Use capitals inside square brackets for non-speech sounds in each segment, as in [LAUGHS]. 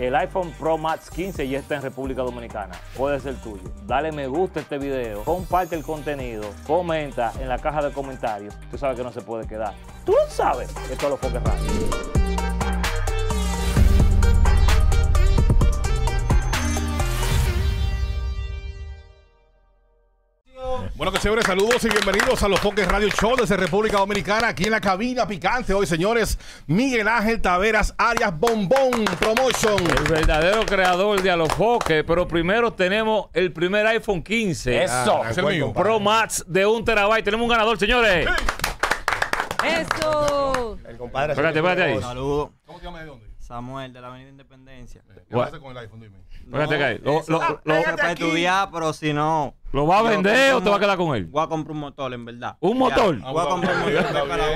El iPhone Pro Max 15 ya está en República Dominicana. Puede ser tuyo. Dale me gusta a este video, comparte el contenido, comenta en la caja de comentarios. Tú sabes que no se puede quedar. Tú sabes. Esto lo que Bueno, que chévere, saludos y bienvenidos a los Foques Radio Show desde República Dominicana, aquí en la cabina picante hoy, señores. Miguel Ángel Taveras, Arias Bombón Promotion. El verdadero creador de A los Foques, pero primero tenemos el primer iPhone 15. Eso, ah, es el mío. Pro Max de un terabyte. Tenemos un ganador, señores. Eso. El compadre. Espérate, espérate ahí. Saludos. ¿Cómo te llamas de dónde? Samuel, de la Avenida Independencia. ¿Qué pasa con el iPhone, dime? Lo, ah, pero si no. ¿Lo va a vender o te va a quedar con él? Voy a comprar un motor, en verdad. ¿Un motor? voy a ah, comprar un motor para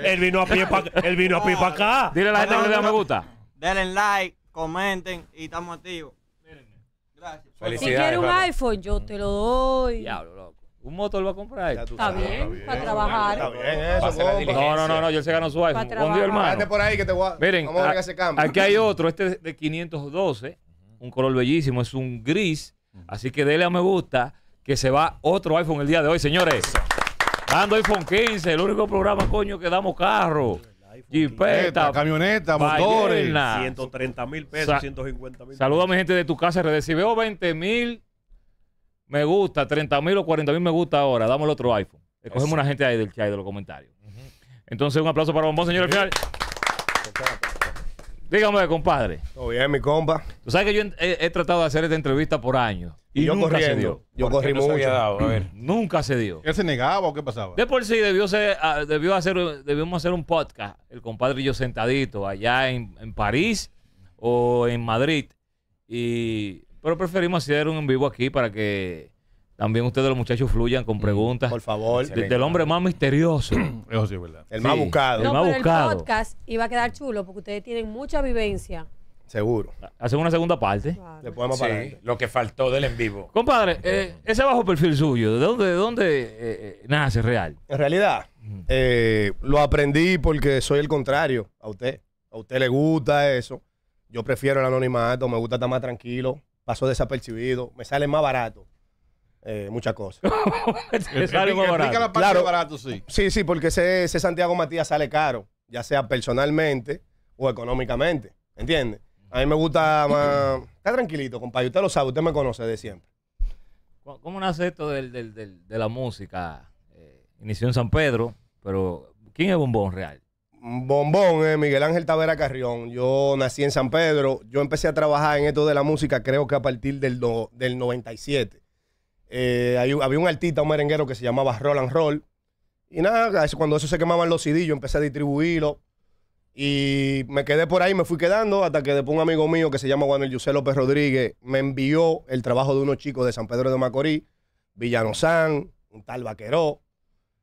[LAUGHS] Él vino a pie para acá. Dile a la gente que le da me gusta. Denle like, comenten y estamos activos. Gracias. Si quiere un iPhone, yo te lo doy. Diablo, loco. Un motor va a comprar. Está bien, para trabajar. Está bien, eso. No, no, no, no, yo se ganó su iPhone. un día, hermano. que Miren, aquí hay otro, este de 512 un color bellísimo, es un gris. Así que dele a me gusta que se va otro iPhone el día de hoy, señores. Dando iPhone 15, el único programa, coño, que damos carro. Jipeta, camioneta, motores. 130 mil pesos, 150 mil. Saluda a mi gente de tu casa, RD. Si veo 20 mil, me gusta, 30 mil o 40 mil me gusta ahora. Damos el otro iPhone. Escogemos una gente ahí del chat de los comentarios. Entonces, un aplauso para Bombón, señores. Dígame, compadre. Todo bien, mi compa. Tú sabes que yo he, tratado de hacer esta entrevista por años. Y, yo nunca Yo corrí no mucho. a ver. [CLEARS THROAT] Nunca se dio. ¿Él se negaba o qué pasaba? De por sí debió ah, debió hacer, debimos hacer un podcast, el compadre y yo sentadito, allá en, en París o en Madrid. Y, pero preferimos hacer un en vivo aquí para que también ustedes los muchachos fluyan con mm, preguntas. Por favor. del hombre más misterioso. [CLEARS THROAT] Eso sí verdad. El más buscado, el más buscado. el podcast iba a quedar chulo porque ustedes tienen mucha vivencia. seguro. Hacen una segunda parte. Le podemos lo que faltó del en vivo. Compadre, eh, ese bajo perfil suyo, ¿de dónde, de eh, eh, nace real? En realidad, lo aprendí porque soy el contrario a usted. A usted le gusta eso. Yo prefiero el anonimato, me gusta estar más tranquilo, paso desapercibido, me sale más barato. Eh, muchas cosas. [LAUGHS] Claro. sí. Sí, sí, porque ese, Santiago Matías sale caro, ya sea personalmente o económicamente. ¿Entiendes? A mí me gusta más. [CLEARS THROAT] Está tranquilito, compadre. Usted lo sabe, usted me conoce de siempre. ¿Cómo nace esto del, del- de la música? Eh, inició en San Pedro, pero ¿quién es Bombón Real? Bombón, eh, Miguel Ángel Tavera Carrión. Yo nací en San Pedro. Yo empecé a trabajar en esto de la música, creo que a partir del, del 97. Eh, había un artista, un merenguero que se llamaba Roland Roll. Y nada, cuando eso se quemaban los CD, empecé a distribuirlo. Y me quedé por ahí, me fui quedando hasta que después un amigo mío que se llama Juan López Rodríguez me envió el trabajo de unos chicos de San Pedro de Macorís, Villano San, un tal Vaqueró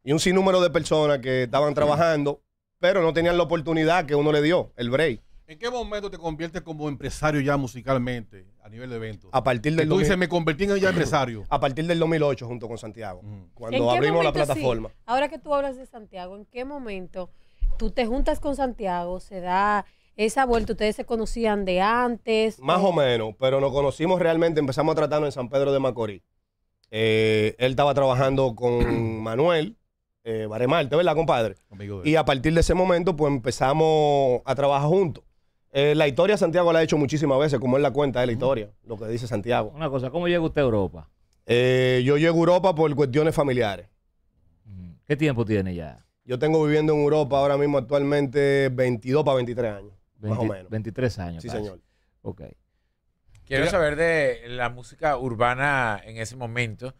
y un sinnúmero de personas que estaban trabajando, pero no tenían la oportunidad que uno le dio, el break. ¿En qué momento te conviertes como empresario ya musicalmente a nivel de eventos? A partir Tú dices, me convertí en ya empresario. A partir del 2008 junto con Santiago, cuando abrimos la plataforma. Ahora que tú hablas de Santiago, ¿en qué momento tú te juntas con Santiago? Se da esa vuelta, ustedes se conocían de antes. Más o, menos, pero nos conocimos realmente, empezamos a tratarnos en San Pedro de Macorís. Eh, él estaba trabajando con [CLEARS THROAT] Manuel eh, ¿verdad, compadre? Y a partir de ese momento, pues empezamos a trabajar juntos. Eh, la historia Santiago la ha hecho muchísimas veces, como es la cuenta de la historia, lo que dice Santiago. Una cosa, ¿cómo llega usted a Europa? Eh, yo llego a Europa por cuestiones familiares. ¿Qué tiempo tiene ya? Yo tengo viviendo en Europa ahora mismo actualmente 22 para 23 años, más o menos. 23 años. Sí, señor. Ok. Quiero saber de la música urbana en ese momento.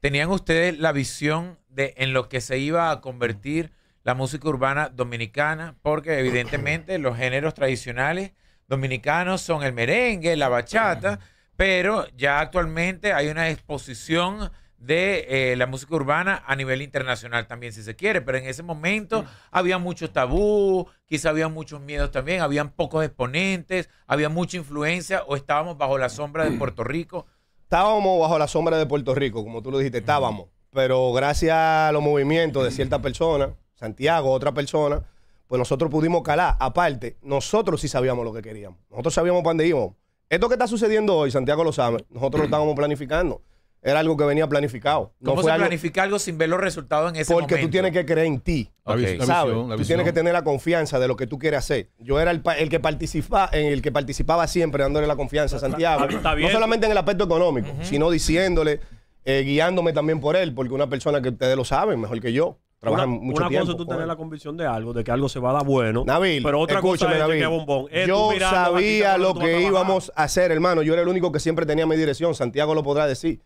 ¿Tenían ustedes la visión de en lo que se iba a convertir? la música urbana dominicana, porque evidentemente [CLEARS THROAT] los géneros tradicionales dominicanos son el merengue, la bachata, pero ya actualmente hay una exposición de eh, la música urbana a nivel internacional también, si se quiere, pero en ese momento había muchos tabú, quizá había muchos miedos también, habían pocos exponentes, había mucha influencia o estábamos bajo la sombra de Puerto Rico. Estábamos bajo la sombra de Puerto Rico, como tú lo dijiste, estábamos, pero gracias a los movimientos de ciertas [CLEARS THROAT] personas, Santiago, otra persona, pues nosotros pudimos calar. Aparte, nosotros sí sabíamos lo que queríamos. Nosotros sabíamos para dónde íbamos. Esto que está sucediendo hoy, Santiago lo sabe, nosotros lo estábamos planificando. Era algo que venía planificado. No ¿Cómo se planifica algo sin ver los resultados en ese momento? Porque tú tienes que creer en ti. ¿sabes? tú tienes que tener la confianza de lo que tú quieres hacer. Yo era el, que participaba, el que participaba siempre dándole la confianza a Santiago. No solamente en el aspecto económico, sino diciéndole, eh, guiándome también por él, porque una persona que ustedes lo saben mejor que yo mucho tiempo. cosa es tú tener la convicción de algo, de que algo se va a dar bueno. pero otra cosa yo sabía lo que íbamos a hacer, hermano. Yo era el único que siempre tenía mi dirección. Santiago lo podrá decir.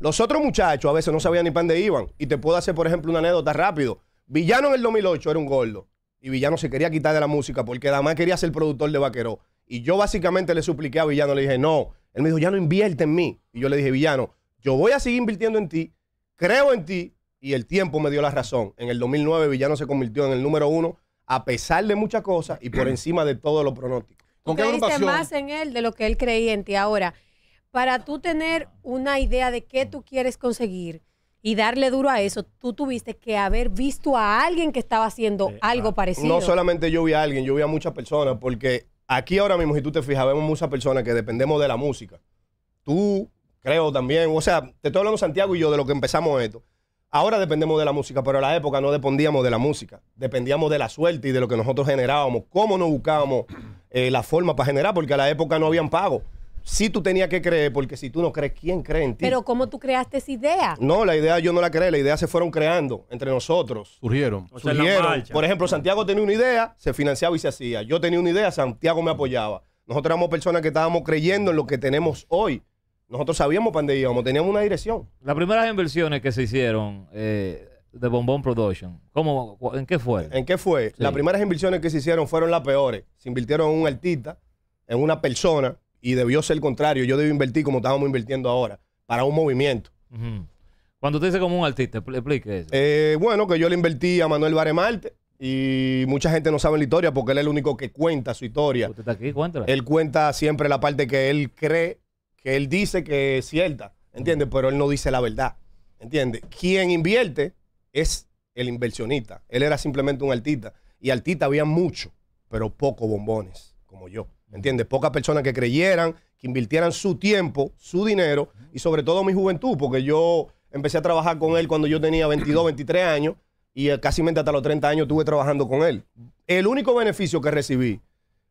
Los otros muchachos a veces no sabían ni pan de iban. Y te puedo hacer, por ejemplo, una anécdota rápido. Villano en el 2008 era un gordo. Y Villano se quería quitar de la música porque además quería ser productor de Vaqueró. Y yo básicamente le supliqué a Villano, le dije, no. Él me dijo, ya no invierte en mí. Y yo le dije, Villano, yo voy a seguir invirtiendo en ti, creo en ti, y el tiempo me dio la razón. En el 2009 Villano se convirtió en el número uno a pesar de muchas cosas y por [CLEARS THROAT] encima de todos los pronósticos. ¿Con qué más en él de lo que él creía en ti. Ahora, para tú tener una idea de qué tú quieres conseguir y darle duro a eso, tú tuviste que haber visto a alguien que estaba haciendo eh, algo ah. parecido. No solamente yo vi a alguien, yo vi a muchas personas porque aquí ahora mismo, si tú te fijas, vemos muchas personas que dependemos de la música. Tú, creo también, o sea, te estoy hablando Santiago y yo de lo que empezamos esto Ahora dependemos de la música, pero a la época no dependíamos de la música. Dependíamos de la suerte y de lo que nosotros generábamos, cómo nos buscábamos eh, la forma para generar, porque a la época no habían pago. Sí tú tenías que creer, porque si tú no crees, ¿quién cree en ti? Pero ¿cómo tú creaste esa idea? No, la idea yo no la creé, la idea se fueron creando entre nosotros. Surgieron. Surgieron. Por ejemplo, Santiago tenía una idea, se financiaba y se hacía. Yo tenía una idea, Santiago me apoyaba. Nosotros éramos personas que estábamos creyendo en lo que tenemos hoy. Nosotros sabíamos para dónde íbamos, teníamos una dirección. Las primeras inversiones que se hicieron eh, de Bombón Production, ¿en qué fue? ¿En qué fue? Las primeras inversiones que se hicieron fueron las peores. Se invirtieron en un artista, en una persona, y debió ser el contrario. Yo debí invertir como estábamos invirtiendo ahora, para un movimiento. Cuando usted dice como un artista, explique eso. Eh, bueno, que yo le invertí a Manuel Baremarte. Y mucha gente no sabe la historia porque él es el único que cuenta su historia. Usted está aquí, cuéntala. Él cuenta siempre la parte que él cree que él dice que es cierta, ¿entiendes? Pero él no dice la verdad, ¿entiendes? Quien invierte es el inversionista. Él era simplemente un artista. Y artista había mucho, pero pocos bombones, como yo. ¿Entiendes? Pocas personas que creyeran, que invirtieran su tiempo, su dinero y sobre todo mi juventud, porque yo empecé a trabajar con él cuando yo tenía 22, 23 años y eh, casi hasta los 30 años estuve trabajando con él. El único beneficio que recibí,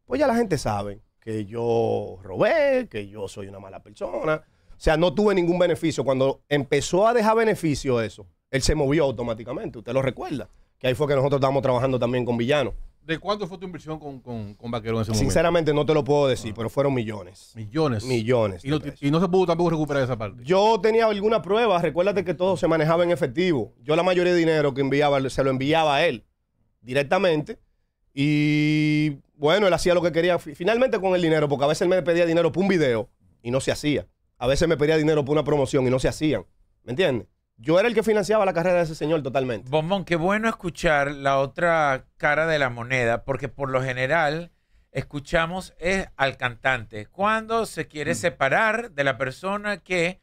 pues ya la gente sabe, que yo robé, que yo soy una mala persona. O sea, no tuve ningún beneficio. Cuando empezó a dejar beneficio eso, él se movió automáticamente. Usted lo recuerda. Que ahí fue que nosotros estábamos trabajando también con Villano. ¿De cuánto fue tu inversión con, con, Vaquero en ese momento? Sinceramente no te lo puedo decir, ah. pero fueron millones. Millones. Millones. Y, y, no se pudo tampoco recuperar esa parte. Yo tenía alguna prueba, recuérdate que todo se manejaba en efectivo. Yo la mayoría de dinero que enviaba se lo enviaba a él directamente y bueno, él hacía lo que quería finalmente con el dinero, porque a veces él me pedía dinero por un video y no se hacía. A veces me pedía dinero por una promoción y no se hacían. ¿Me entiendes? Yo era el que financiaba la carrera de ese señor totalmente. Bombón, qué bueno escuchar la otra cara de la moneda, porque por lo general escuchamos es al cantante. Cuando se quiere mm. separar de la persona que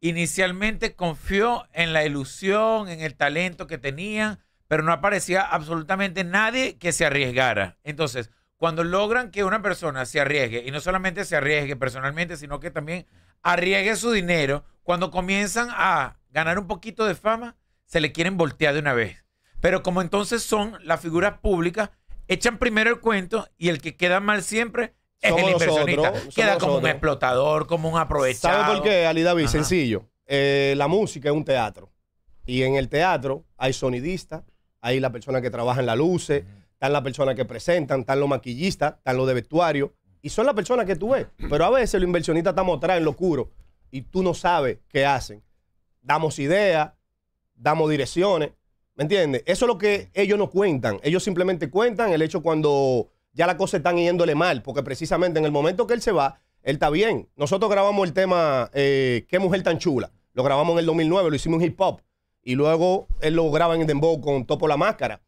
inicialmente confió en la ilusión, en el talento que tenía pero no aparecía absolutamente nadie que se arriesgara. Entonces, cuando logran que una persona se arriesgue, y no solamente se arriesgue personalmente, sino que también arriesgue su dinero, cuando comienzan a ganar un poquito de fama, se le quieren voltear de una vez. Pero como entonces son las figuras públicas, echan primero el cuento y el que queda mal siempre es el inversionista. queda como un explotador, como un aprovechado. ¿Sabe por qué, Ali David? Sencillo. Eh, la música es un teatro. Y en el teatro hay sonidistas, Ahí la persona que trabaja en las luces, están las personas que presentan, están los maquillistas, están los de vestuario. Y son las personas que tú ves. Pero a veces los inversionistas estamos atrás en lo oscuro y tú no sabes qué hacen. Damos ideas, damos direcciones. ¿Me entiendes? Eso es lo que ellos no cuentan. Ellos simplemente cuentan el hecho cuando ya las cosas están yéndole mal, porque precisamente en el momento que él se va, él está bien. Nosotros grabamos el tema eh, Qué mujer tan chula. Lo grabamos en el 2009, lo hicimos hip hop y luego él lo graba en Dembow con Topo la Máscara.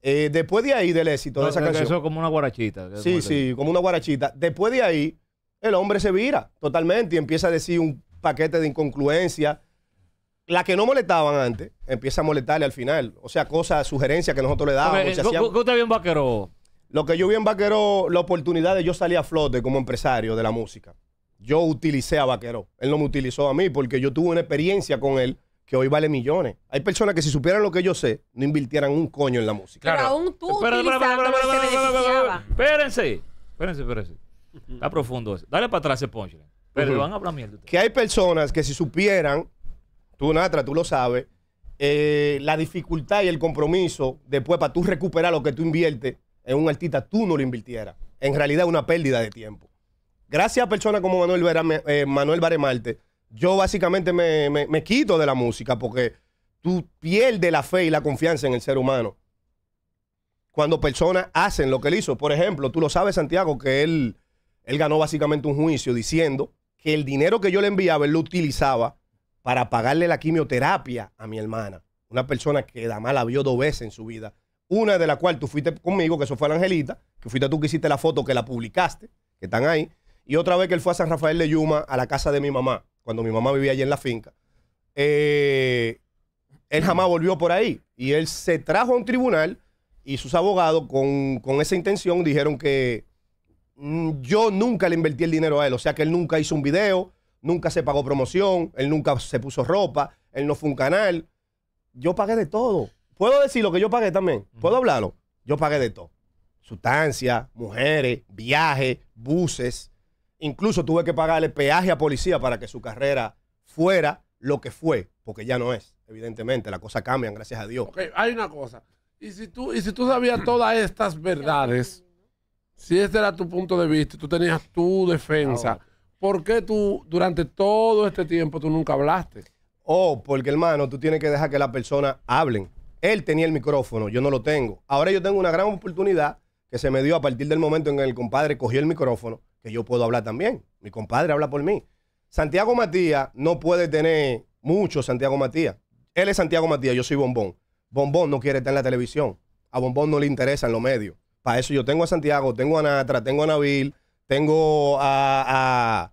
Eh, después de ahí, del éxito de esa canción. Eso como una guarachita. Sí, sí, como una guarachita. Después de ahí, el hombre se vira totalmente y empieza a decir un paquete de inconcluencia. La que no molestaban antes, empieza a molestarle al final. O sea, cosas, sugerencias que nosotros le dábamos. ¿Qué eh, usted vio en Vaqueró? Lo que yo vi en Vaqueró, la oportunidad de yo salir a flote como empresario de la música. Yo utilicé a Vaqueró. Él no me utilizó a mí porque yo tuve una experiencia con él que hoy vale millones. Hay personas que si supieran lo que yo sé, no invirtieran un coño en la música. Pero aún tú lo Espérense. Espérense, espérense. Está profundo eso. Dale para atrás ese Pero van a hablar mierda que hay personas que si supieran, tú Natra, tú lo sabes, eh, la dificultad y el compromiso después para tú recuperar lo que tú inviertes en un artista, tú no lo invirtieras. En realidad es una pérdida de tiempo. Gracias a personas como Manuel, Vera- eh, Manuel Baremarte, yo básicamente me, quito de la música porque tú pierdes la fe y la confianza en el ser humano. Cuando personas hacen lo que él hizo. Por ejemplo, tú lo sabes, Santiago, que él, él ganó básicamente un juicio diciendo que el dinero que yo le enviaba, él lo utilizaba para pagarle la quimioterapia a mi hermana. Una persona que además la vio dos veces en su vida. Una de la cual tú fuiste conmigo, que eso fue la Angelita, que fuiste tú que hiciste la foto, que la publicaste, que están ahí. Y otra vez que él fue a San Rafael de Yuma, a la casa de mi mamá cuando mi mamá vivía allí en la finca, eh, él jamás volvió por ahí. Y él se trajo a un tribunal y sus abogados con, esa intención dijeron que mm, yo nunca le invertí el dinero a él. O sea que él nunca hizo un video, nunca se pagó promoción, él nunca se puso ropa, él no fue un canal. Yo pagué de todo. Puedo decir lo que yo pagué también. Puedo hablarlo. Yo pagué de todo. Sustancia, mujeres, viajes, buses, Incluso tuve que pagarle peaje a policía para que su carrera fuera lo que fue, porque ya no es, evidentemente. Las cosas cambian, gracias a Dios. hay una cosa. Y si tú, y si tú sabías todas estas verdades, si este era tu punto de vista, tú tenías tu defensa, ¿por qué tú durante todo este tiempo tú nunca hablaste? Oh, porque hermano, tú tienes que dejar que la persona hablen. Él tenía el micrófono, yo no lo tengo. Ahora yo tengo una gran oportunidad que se me dio a partir del momento en que el compadre cogió el micrófono que yo puedo hablar también. Mi compadre habla por mí. Santiago Matías no puede tener mucho Santiago Matías. Él es Santiago Matías, yo soy Bombón. Bombón no quiere estar en la televisión. A Bombón no le interesan los medios. Para eso yo tengo a Santiago, tengo a Natra, tengo a Nabil, tengo a,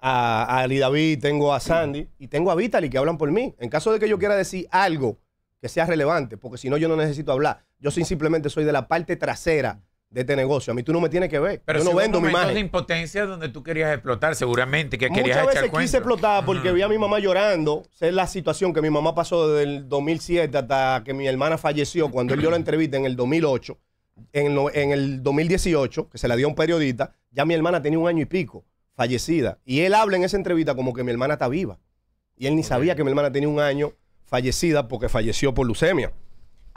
a, David, tengo a Sandy y tengo a Vitali que hablan por mí. En caso de que yo quiera decir algo que sea relevante, porque si no yo no necesito hablar. Yo simplemente soy de la parte trasera de este negocio. A mí tú no me tienes que ver. Pero yo no vendo mi imagen. de impotencia donde tú querías explotar, seguramente, que querías Muchas veces quise explotar porque vi a mi mamá llorando. Esa es la situación que mi mamá pasó desde el 2007 hasta que mi hermana falleció, cuando él dio la entrevista en el 2008. En, el 2018, que se la dio a un periodista, ya mi hermana tenía un año y pico, fallecida. Y él habla en esa entrevista como que mi hermana está viva. Y él ni sabía que mi hermana tenía un año fallecida porque falleció por leucemia.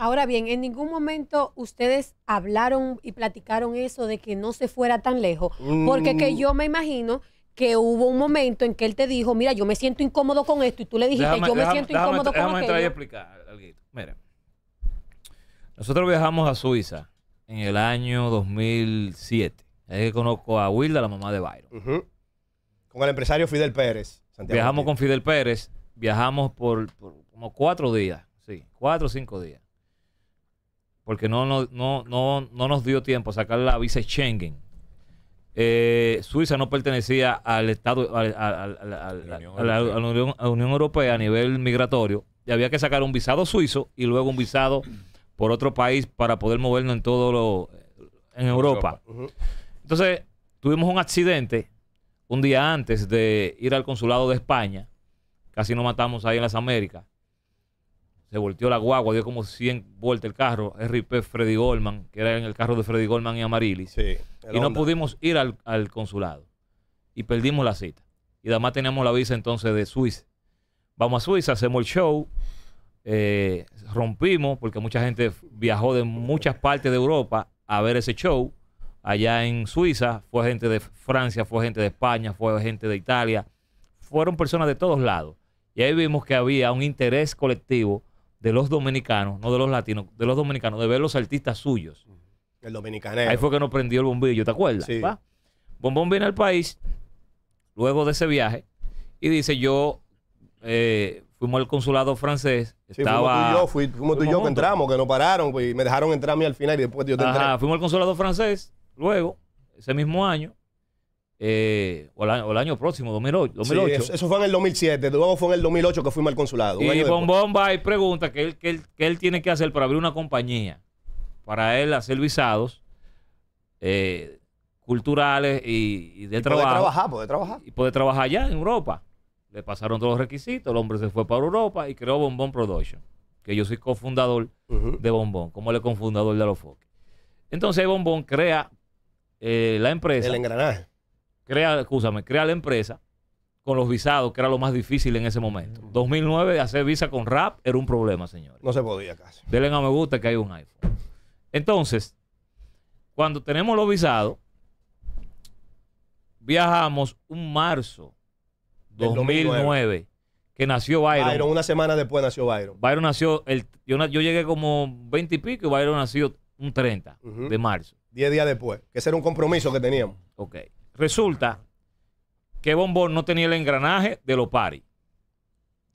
Ahora bien, en ningún momento ustedes hablaron y platicaron eso de que no se fuera tan lejos, mm. porque que yo me imagino que hubo un momento en que él te dijo, mira, yo me siento incómodo con esto, y tú le dijiste, yo me siento incómodo con esto. a explicar algo. Mira, nosotros viajamos a Suiza en el año 2007. Ahí conozco a Wilda, la mamá de Byron. Con el empresario Fidel Pérez. viajamos con Fidel Pérez, viajamos por como cuatro días, sí, cuatro o cinco días porque no, no, nos dio tiempo a sacar la visa Schengen. Eh, Suiza no pertenecía al Estado, a, la, Unión, Europea a nivel migratorio y había que sacar un visado suizo y luego un visado por otro país para poder movernos en todo lo en Europa. Entonces, tuvimos un accidente un día antes de ir al consulado de España. Casi nos matamos ahí en las Américas se volteó la guagua, dio como 100 vueltas el carro, ...R.I.P. Freddy Goldman, que era en el carro de Freddy Goldman y Amarilis. y no pudimos ir al, consulado. Y perdimos la cita. Y además teníamos la visa entonces de Suiza. Vamos a Suiza, hacemos el show, eh, rompimos, porque mucha gente viajó de muchas partes de Europa a ver ese show. Allá en Suiza fue gente de Francia, fue gente de España, fue gente de Italia. Fueron personas de todos lados. Y ahí vimos que había un interés colectivo de los dominicanos, no de los latinos, de los dominicanos, de ver los artistas suyos. El dominicanero. Ahí fue que nos prendió el bombillo, ¿te acuerdas? Sí. Bombón viene al país, luego de ese viaje, y dice, yo eh, fuimos al consulado francés. estaba... fuimos tú y yo, fuimos tú y yo que entramos, que no pararon, pues, y me dejaron entrar a mí al final y después yo te entré. fuimos al consulado francés, luego, ese mismo año, eh, o, el año próximo, 2008. eso, fue en el 2007, luego fue en el 2008 que fuimos al consulado. Y Bombón va y pregunta que él, que, él, tiene que hacer para abrir una compañía, para él hacer visados eh, culturales y, de trabajo. puede trabajar, puede trabajar. Y puede trabajar allá en Europa. Le pasaron todos los requisitos, el hombre se fue para Europa y creó Bombón Production, que yo soy cofundador de Bombón, como el cofundador de Alofoque. Entonces Bombón crea eh, la empresa. El engranaje crea, escúchame, crea la empresa con los visados, que era lo más difícil en ese momento. 2009, mm. hacer visa con rap era un problema, señores. No se podía casi. Denle a me gusta que hay un iPhone. Entonces, cuando tenemos los visados, viajamos un marzo 2009, 2009, que nació Byron. Byron, una semana después nació Byron. Byron nació, el, yo, llegué como 20 y pico y Byron nació un 30 de marzo. 10 días después, que ese era un compromiso que teníamos. Ok. Resulta que Bombón no tenía el engranaje de los paris.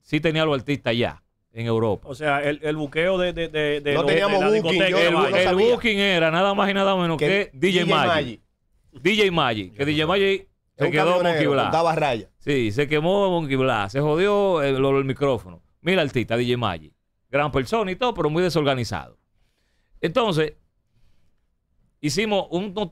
Sí tenía a los artistas ya en Europa. O sea, el, el buqueo de, de, de, no teníamos la booking, el, el, booking era nada más y nada menos que, DJ, Maggi. DJ Maggi. Que DJ Maggi se quedó Monkey daba raya. Sí, se quemó Monkey Blas. Se jodió el, el, micrófono. Mira, artista, DJ Maggi. Gran persona y todo, pero muy desorganizado. Entonces, hicimos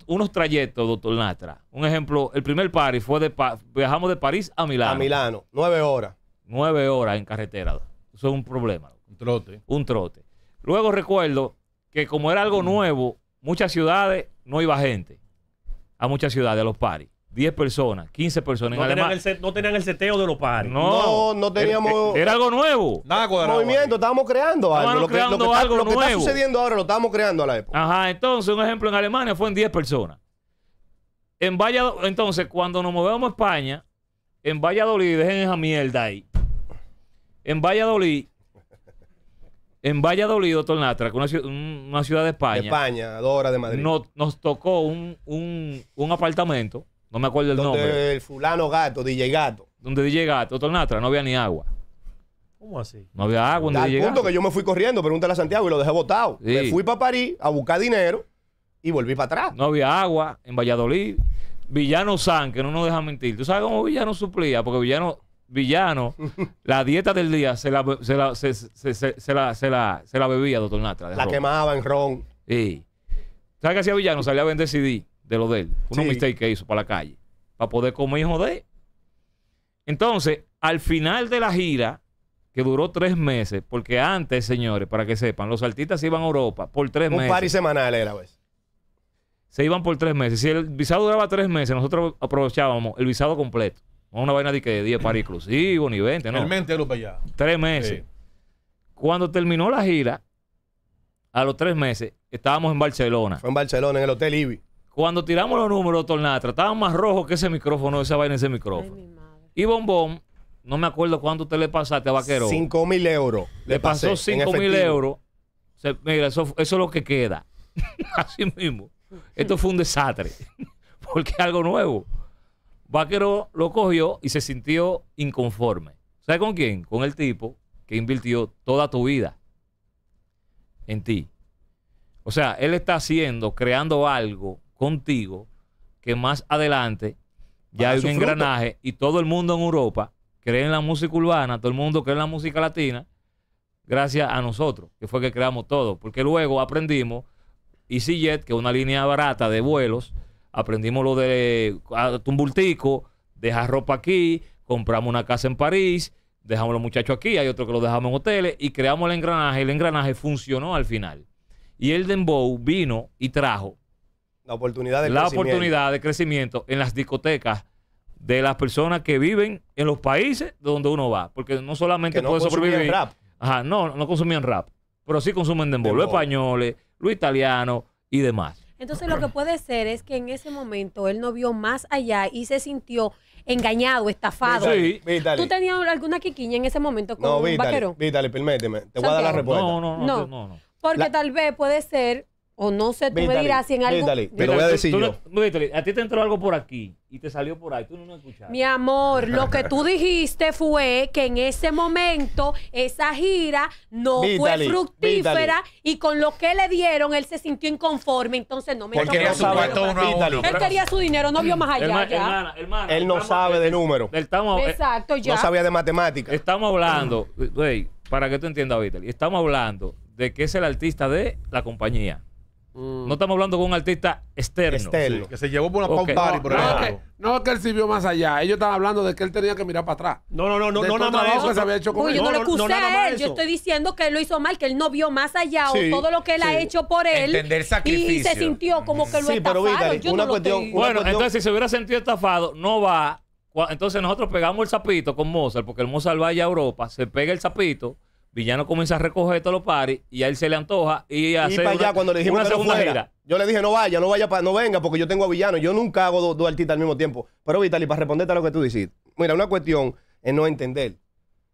unos trayectos, doctor Natra. Un ejemplo, el primer París fue de viajamos de París a Milán A Milano, nueve horas. Nueve horas en carretera. Eso es un problema. Un trote. Un trote. Luego recuerdo que como era algo nuevo, muchas ciudades no iba gente. A muchas ciudades, a los París. 10 personas, 15 personas. No, tenían, el no tenían el seteo de los pares. No, no, teníamos. Era, algo nuevo. movimiento, estábamos creando algo. Lo, creando algo lo que está sucediendo ahora lo estábamos creando a la época. Ajá, entonces, un ejemplo en Alemania fue en 10 personas. En Valladolid, entonces, cuando nos movemos a España, en Valladolid, dejen esa mierda ahí. En Valladolid, en Valladolid, doctor Natra, una, una ciudad de España. España, dos horas de Madrid. Nos, tocó un, un, un apartamento no me acuerdo el donde nombre. El fulano gato, DJ gato. Donde DJ gato, Natra, no había ni agua. ¿Cómo así? No había agua donde punto que yo me fui corriendo, pregúntale a Santiago y lo dejé botado. Me fui para París a buscar dinero y volví para atrás. No había agua en Valladolid. Villano San, que no nos deja mentir. ¿Tú sabes cómo Villano suplía? Porque Villano villano, [LAUGHS] la dieta del día se la, se la, bebía, doctor Natra. La quemaba en ron. ¿Sabes qué hacía villano? Salía a vender CD de lo de él. Uno que hizo para la calle. Para poder comer y joder. Entonces, al final de la gira, que duró tres meses, porque antes, señores, para que sepan, los artistas iban a Europa por tres meses. Un party semanal era, vez. Pues. Se iban por tres meses. Si el visado duraba tres meses, nosotros aprovechábamos el visado completo. No una vaina de que 10 paris exclusivos, ni 20, ¿no? Tres meses. Cuando terminó la gira, a los tres meses, estábamos en Barcelona. Fue en Barcelona, en el Hotel Ibi. Cuando tiramos los números, Tornatra, estaban más rojo que ese micrófono, esa vaina, ese micrófono. y Bombón, no me acuerdo cuánto usted le pasaste a Vaquero. 5 mil euros. Le, pasó 5 mil euros. mira, eso, es lo que queda. [LAUGHS] Así mismo. Esto fue un desastre. [LAUGHS] Porque algo nuevo. Vaquero lo cogió y se sintió inconforme. ¿Sabes con quién? Con el tipo que invirtió toda tu vida en ti. O sea, él está haciendo, creando algo contigo que más adelante ya hay un engranaje y todo el mundo en Europa cree en la música urbana, todo el mundo cree en la música latina, gracias a nosotros, que fue que creamos todo. Porque luego aprendimos EasyJet, que es una línea barata de vuelos, aprendimos lo de ah, Tumbultico, dejar ropa aquí, compramos una casa en París, dejamos los muchachos aquí, hay otro que lo dejamos en hoteles y creamos el engranaje. El engranaje funcionó al final. Y el Dembow vino y trajo la oportunidad de la crecimiento. oportunidad de crecimiento en las discotecas de las personas que viven en los países donde uno va. Porque no solamente que no puede Rap. Ajá, no, no consumían rap. Pero sí consumen dembow, los españoles, los italianos y demás. Entonces lo que puede ser es que en ese momento él no vio más allá y se sintió engañado, estafado. Sí. ¿Tú tenías alguna quiquiña en ese momento con no, un vaquero? permíteme. Te voy a dar la respuesta. No, no, no. Porque tal vez puede ser o no sé, tú me dirás si en algo. pero voy a decir yo. a ti te entró algo por aquí y te salió por ahí. Tú no lo escuchaste. Mi amor, lo que tú [LAUGHS] dijiste fue que en ese momento esa gira no fue fructífera y con lo que le dieron él se sintió inconforme. Entonces no me Porque él, él quería su dinero, no vio más allá. él no sabe de números. Exacto, ya. No sabía de matemáticas. Estamos hablando, güey, para que tú entiendas, Víctor Estamos hablando de que es el artista de la compañía. Mm. No estamos hablando con un artista externo. Que se llevó por una okay. party, no, por No, es que, él sí vio más allá. Ellos estaban hablando de que él tenía que mirar para atrás. No, no, no, no, no nada más eso. se había hecho con Uy, Yo no, lo acusé a él. Yo estoy diciendo que él lo hizo mal, que él no vio más allá o todo lo que él ha hecho por él. Y, se sintió como que lo sí, estafaron. Pero, Vitali, yo una cuestión, una bueno, entonces si se hubiera sentido estafado, no va. Entonces nosotros pegamos el zapito con Mozart, porque el Mozart va allá a Europa, se pega el sapito Villano comienza a recoger todos los paris y a él se le antoja y hace y para allá, cuando le dijimos segunda gira. Yo le dije, no vaya, no vaya, no venga, porque yo tengo a Villano. Yo nunca hago dos artistas al mismo tiempo. Pero, Vitali, para responderte a lo que tú dices, mira, una cuestión es no entender.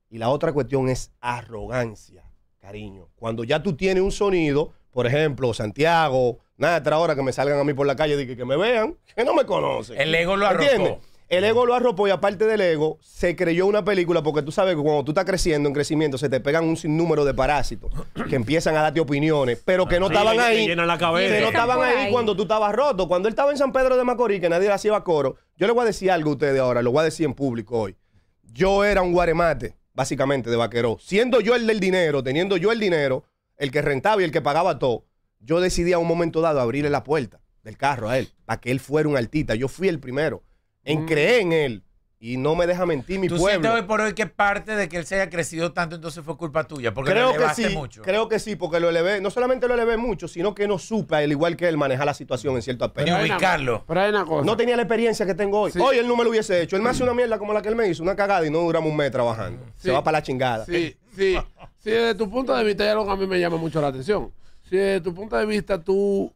Y la otra cuestión es arrogancia, cariño. Cuando ya tú tienes un sonido, por ejemplo, Santiago, nada, otra ahora que me salgan a mí por la calle y que, me vean, que no me conocen. El ego lo arrojó. El ego lo arropó y aparte del ego, se creyó una película porque tú sabes que cuando tú estás creciendo en crecimiento se te pegan un sinnúmero de parásitos [CLEARS THROAT] que empiezan a darte opiniones, pero que no estaban ahí. no estaban ahí cuando tú estabas roto. Cuando él estaba en San Pedro de Macorís, que nadie le hacía coro, yo le voy a decir algo a ustedes ahora, lo voy a decir en público hoy. Yo era un guaremate, básicamente, de vaquero Siendo yo el del dinero, teniendo yo el dinero, el que rentaba y el que pagaba todo, yo decidí a un momento dado abrirle la puerta del carro a él, para que él fuera un altita. Yo fui el primero en mm. creer en él. Y no me deja mentir mi pueblo. ¿Tú hoy por hoy que parte de que él se haya crecido tanto entonces fue culpa tuya? Porque creo lo que sí, mucho. Creo que sí, porque lo elevé, no solamente lo elevé mucho, sino que no supe, al igual que él, manejar la situación en cierto aspecto. Pero ubicarlo. hay una cosa. No tenía la experiencia que tengo hoy. Hoy él no me lo hubiese hecho. Él me hace una mierda como la que él me hizo, una cagada y no duramos un mes trabajando. Se va para la chingada. Sí, sí. sí, desde tu punto de vista, ya lo que a mí me llama mucho la atención. Si desde tu punto de vista tú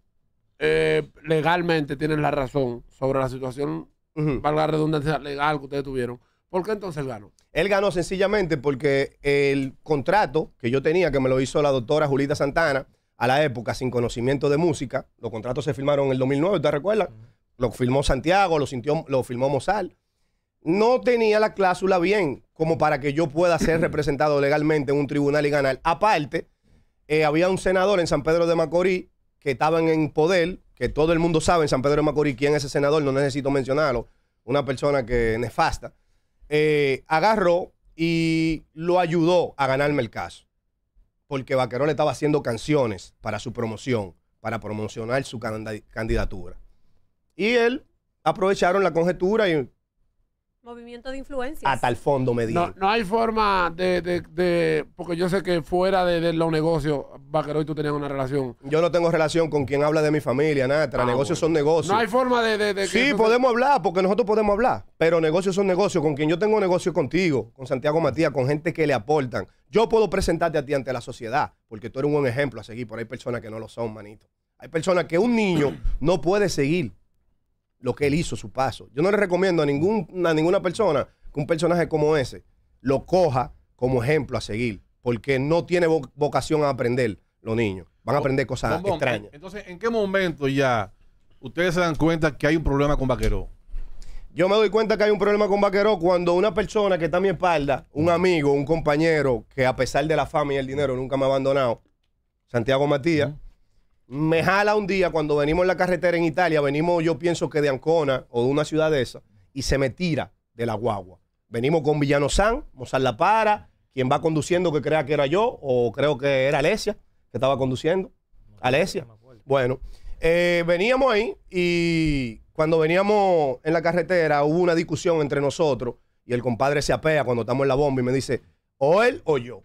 eh, legalmente tienes la razón sobre la situación para la redundancia legal que ustedes tuvieron, ¿por qué entonces él ganó? Él ganó sencillamente porque el contrato que yo tenía, que me lo hizo la doctora Julita Santana, a la época sin conocimiento de música, los contratos se firmaron en el 2009, ¿te recuerdan? Lo firmó Santiago, lo, sintió, lo firmó Mozart. No tenía la cláusula bien como para que yo pueda ser [COUGHS] representado legalmente en un tribunal y ganar. Aparte, eh, había un senador en San Pedro de Macorís que estaba en poder que todo el mundo sabe en San Pedro de Macorís quién es ese senador, no necesito mencionarlo, una persona que nefasta, eh, agarró y lo ayudó a ganarme el caso. Porque Vaquerón le estaba haciendo canciones para su promoción, para promocionar su candidatura. Y él aprovecharon la conjetura y Movimiento de influencia. Hasta el fondo me No, hay forma de, Porque yo sé que fuera de, los negocios, Vaquero tú tenías una relación. Yo no tengo relación con quien habla de mi familia, nada. Ah, negocios son negocios. No hay forma de. Si sí, podemos hablar, porque nosotros podemos hablar. Pero negocios son negocios. Con quien yo tengo negocio contigo, con Santiago Matías, con gente que le aportan. Yo puedo presentarte a ti ante la sociedad, porque tú eres un buen ejemplo a seguir. Pero hay personas que no lo son, manito. Hay personas que un niño no puede seguir lo que él hizo, su paso. Yo no le recomiendo a, ninguna persona que un personaje como ese lo coja como ejemplo a seguir, porque no tiene vocación a aprender los niños. Van a aprender cosas extrañas. Entonces, ¿en qué momento ya ustedes se dan cuenta que hay un problema con Vaqueró? Yo me doy cuenta que hay un problema con Vaqueró cuando una persona que está a mi espalda, un amigo, un compañero, que a pesar de la fama y el dinero nunca me ha abandonado, Santiago Matías, me jala un día cuando venimos en la carretera en Italia, venimos yo pienso que de Ancona o de una ciudad de esa, y se me tira de la guagua. Venimos con Villano San, Mozart La Para, quien va conduciendo que crea que era yo, o creo que era Alesia, que estaba conduciendo. Alesia. bueno, eh, veníamos ahí y cuando veníamos en la carretera hubo una discusión entre nosotros y el compadre se apea cuando estamos en la bomba y me dice, o él o yo.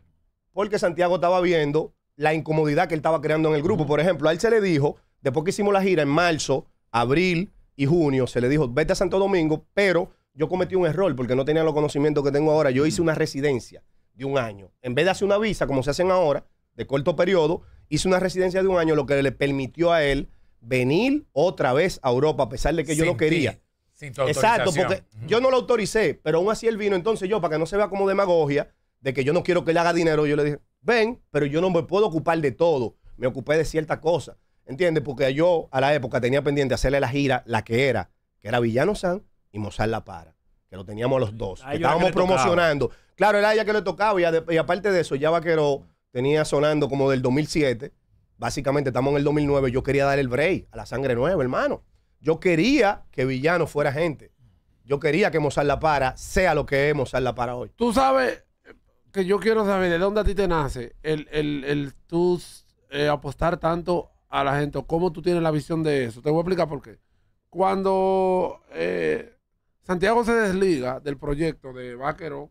Porque Santiago estaba viendo la incomodidad que él estaba creando en el grupo. Por ejemplo, a él se le dijo, después que hicimos la gira en marzo, abril y junio, se le dijo, vete a Santo Domingo, pero yo cometí un error porque no tenía los conocimientos que tengo ahora. Yo hice una residencia de un año. En vez de hacer una visa, como se hacen ahora, de corto periodo, hice una residencia de un año, lo que le permitió a él venir otra vez a Europa, a pesar de que yo no quería. sin Exacto, porque yo no lo autoricé, pero aún así él vino. Entonces yo, para que no se vea como demagogia de que yo no quiero que él haga dinero, yo le dije, ven, pero yo no me puedo ocupar de todo. Me ocupé de cierta cosa, ¿Entiendes? Porque yo a la época tenía pendiente hacerle la gira, la que era, que era Villano San y Mozart La Para, que lo teníamos los dos. Que estábamos promocionando. Claro, era ella que le tocaba y, y, aparte de eso, ya Vaquero tenía sonando como del 2007. Básicamente estamos en el 2009. Yo quería dar el break a la sangre nueva, hermano. Yo quería que Villano fuera gente. Yo quería que Mozart La Para sea lo que es Mozart La Para hoy. Tú sabes, que yo quiero saber, ¿de dónde a ti te nace el, el, el tú eh, apostar tanto a la gente cómo tú tienes la visión de eso? Te voy a explicar por qué. Cuando eh, Santiago se desliga del proyecto de Vaquero,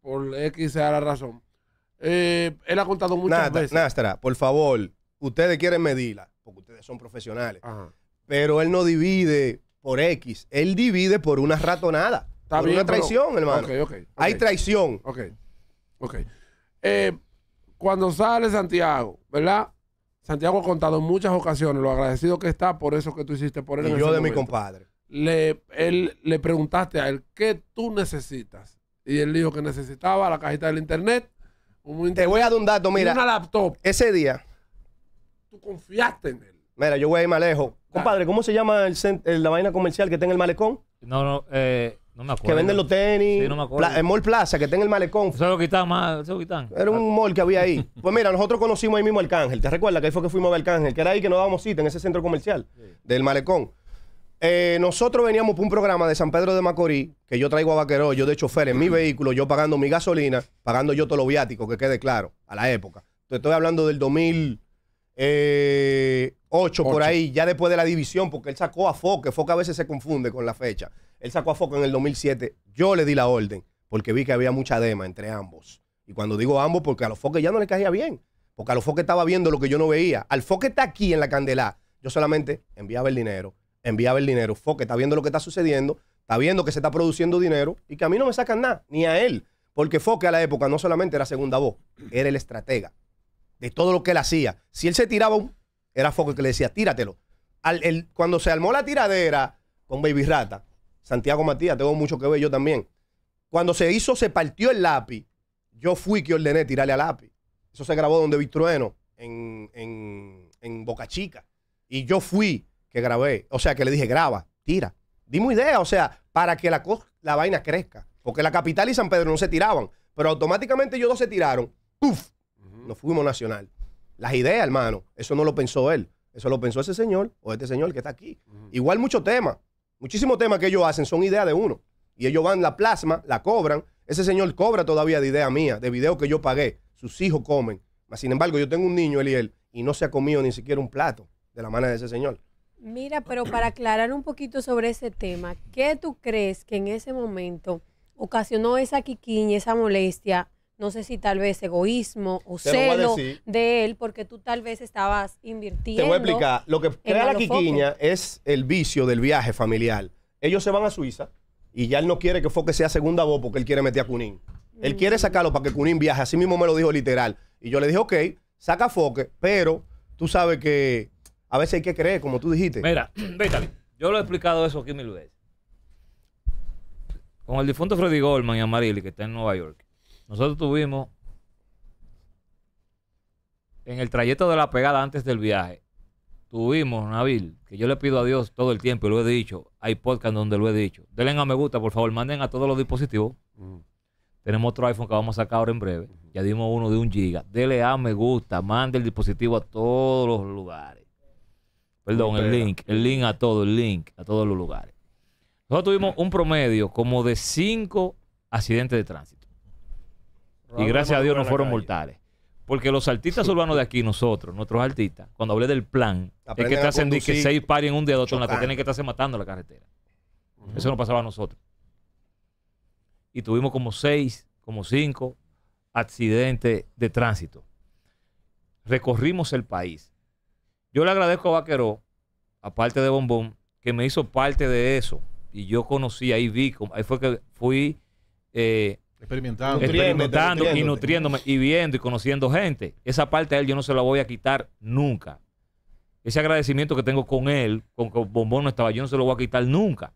por X sea la razón, eh, él ha contado muchas Nada, veces. Nastra, por favor, ustedes quieren medirla, porque ustedes son profesionales. Pero él no divide por X, él divide por una ratonada. Está por una traición, hermano. Hay traición. Ok. Eh, cuando sale Santiago, ¿verdad? Santiago ha contado en muchas ocasiones lo agradecido que está por eso que tú hiciste por él. Y yo de mi compadre. Le, él, le preguntaste a él, ¿qué tú necesitas? Y él dijo que necesitaba la cajita del internet. Un Te voy a dar un dato, mira. Una laptop. Ese día. Tú confiaste en él. Mira, yo voy a ir más Compadre, ¿cómo se llama la vaina comercial que está en el malecón? No, no, eh, no me Que venden los tenis. Sí, no me acuerdo. el Mall Plaza, que está en el malecón. Eso lo más, eso Era un mall que había ahí. [LAUGHS] Pues mira, nosotros conocimos ahí mismo el Cángel. ¿Te recuerdas que ahí fue que fuimos a ver el Cángel? Que era ahí que nos dábamos cita en ese centro comercial del malecón. Eh, nosotros veníamos por un programa de San Pedro de Macorís, que yo traigo a Vaqueró, yo de chofer en mi vehículo, yo pagando mi gasolina, pagando yo todo lo viático, que quede claro, a la época. Te estoy hablando del 2008 eh, por ahí, ya después de la división, porque él sacó a Foque. Foque a veces se confunde con la fecha. Él sacó a Foco en el 2007. Yo le di la orden porque vi que había mucha dema entre ambos. Y cuando digo ambos, porque a los Foques ya no le caía bien. Porque a los Foques estaba viendo lo que yo no veía. Al Foque está aquí en la candela. Yo solamente enviaba el dinero, enviaba el dinero. Foque está viendo lo que está sucediendo, está viendo que se está produciendo dinero y que a mí no me sacan nada, ni a él. Porque Foque a la época no solamente era segunda voz, era el estratega de todo lo que él hacía. Si él se tiraba era Foque que le decía, tíratelo. cuando se armó la tiradera con Baby Rata, Santiago Matías, tengo mucho que ver yo también. Cuando se hizo, se partió el lápiz. Yo fui que ordené tirarle al lápiz. Eso se grabó donde vi trueno, en, en, Boca Chica. Y yo fui que grabé. O sea, que le dije, graba, tira. Dimos idea, o sea, para que la, la vaina crezca. Porque la capital y San Pedro no se tiraban. Pero automáticamente ellos dos se tiraron. ¡Uf! Nos fuimos nacional. Las ideas, hermano, eso no lo pensó él. Eso lo pensó ese señor o este señor que está aquí. Igual mucho tema. Muchísimos temas que ellos hacen son ideas de uno. Y ellos van, la plasma, la cobran. Ese señor cobra todavía de idea mía, de video que yo pagué. Sus hijos comen. sin embargo, yo tengo un niño, él y él, y no se ha comido ni siquiera un plato de la mano de ese señor. Mira, pero para aclarar un poquito sobre ese tema, ¿qué tú crees que en ese momento ocasionó esa quiquiña, esa molestia no sé si tal vez egoísmo o celo de él, porque tú tal vez estabas invirtiendo. Te voy a explicar. Lo que crea la quiquiña es el vicio del viaje familiar. Ellos se van a Suiza y ya él no quiere que Foque sea segunda voz porque él quiere meter a Cunín. Él mm. quiere sacarlo para que Cunín viaje. Así mismo me lo dijo literal. Y yo le dije, ok, saca a Foque, pero tú sabes que a veces hay que creer, como tú dijiste. Mira, vétale. [CLEARS THROAT] Yo lo he explicado eso aquí mil veces. Con el difunto Freddy Goldman y Amarili, que está en Nueva York nosotros tuvimos en el trayecto de la pegada antes del viaje, tuvimos, Nabil, que yo le pido a Dios todo el tiempo, y lo he dicho, hay podcast donde lo he dicho. Denle a me gusta, por favor, manden a todos los dispositivos. Mm. Tenemos otro iPhone que vamos a sacar ahora en breve. Ya dimos uno de un giga. Dele a me gusta, mande el dispositivo a todos los lugares. Perdón, el link, el link a todo, el link a todos los lugares. Nosotros tuvimos un promedio como de cinco accidentes de tránsito y gracias a Dios no fueron mortales. Porque los artistas urbanos de aquí, nosotros, nuestros artistas, cuando hablé del plan, es que te hacen que seis pares en un dedo, que tienen que estarse matando la carretera. Eso no pasaba a nosotros. Y tuvimos como seis, como cinco accidentes de tránsito. Recorrimos el país. Yo le agradezco a Vaqueró, aparte de Bombón, que me hizo parte de eso. Y yo conocí, ahí vi, ahí fue que fui eh, Experimentando. y nutriéndome y viendo y conociendo gente. Esa parte a él yo no se la voy a quitar nunca. Ese agradecimiento que tengo con él, con que Bombón no estaba, yo no se lo voy a quitar nunca.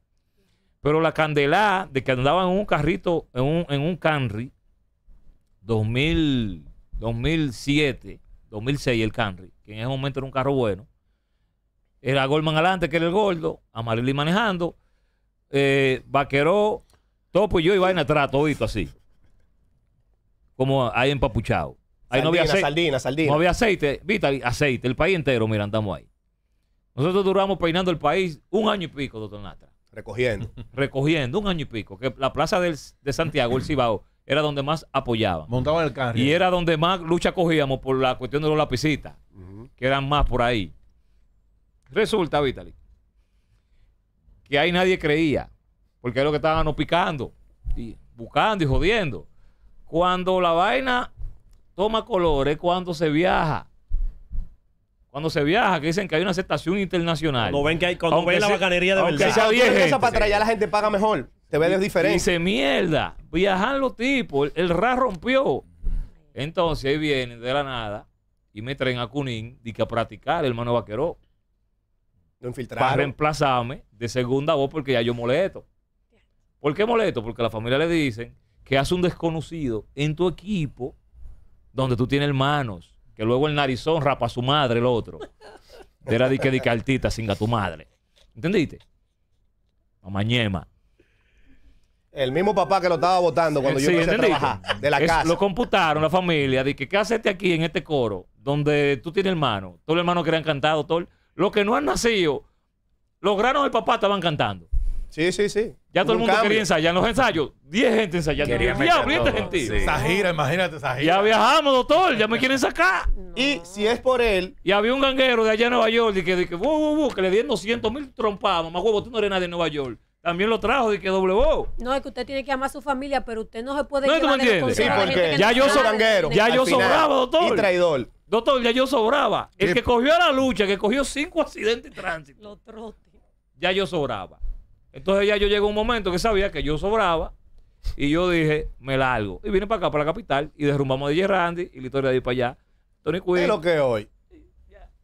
Pero la candela de que andaba en un carrito, en un, en un Canry, 2000, 2007, 2006 el Canry, que en ese momento era un carro bueno. Era Goldman adelante, que era el gordo, y manejando, eh, Vaqueró, Topo y yo y vaina atrás, todito así como hay empapuchado. Ahí no había aceite. Saldina, No había aceite. Vitaly aceite. El país entero, mira, andamos ahí. Nosotros duramos peinando el país un año y pico, doctor Natra... Recogiendo. [LAUGHS] Recogiendo, un año y pico. Que la plaza de Santiago, el Cibao, era donde más apoyaban. Montaban el carro. Y era donde más lucha cogíamos por la cuestión de los lapicitas, que eran más por ahí. Resulta, Vitaly que ahí nadie creía, porque es lo que estaban picando, y buscando y jodiendo. Cuando la vaina toma colores, cuando se viaja. Cuando se viaja, que dicen que hay una aceptación internacional. No ven que hay, cuando la bacanería de verdad. Si se gente, para atrás, la gente paga mejor. Te ves diferente. Dice, mierda, viajan los tipos. El, ras rompió. Entonces ahí vienen de la nada y me traen a Cunín y que a practicar, hermano vaquero. Lo infiltraron. Para reemplazarme de segunda voz porque ya yo molesto. ¿Por qué molesto? Porque la familia le dicen que hace un desconocido en tu equipo donde tú tienes hermanos, que luego el narizón rapa a su madre el otro. De de dique de singa tu madre. ¿Entendiste? Amañema. El mismo papá que lo estaba votando cuando yo empecé a trabajar de la casa. Lo computaron la familia de que qué hacete aquí en este coro donde tú tienes hermanos. Todos los hermanos que han cantado todo los que no han nacido, los granos del papá estaban cantando. Sí, sí, sí. Ya todo el mundo quería ensayar. En los ensayos, 10 gente ensayando. ya gente. Esa gira, imagínate, esa gira. Ya viajamos, doctor. Ya me quieren sacar. Y si es por él. Y había un ganguero de allá en Nueva York y que, que, le dieron 200 mil trompados más huevos, tú no eres nadie de Nueva York también lo trajo y que voz. No, es que usted tiene que amar a su familia, pero usted no se puede no, llevar Sí, porque ya yo, ya yo sobraba, doctor. Y traidor. Doctor, ya yo sobraba. El que cogió la lucha, que cogió cinco accidentes de tránsito. lo Ya yo sobraba. Entonces ya yo llegué a un momento que sabía que yo sobraba y yo dije, me largo. Y vine para acá, para la capital, y derrumbamos a DJ Randy y la historia de ir para allá. Tony Es lo que hoy.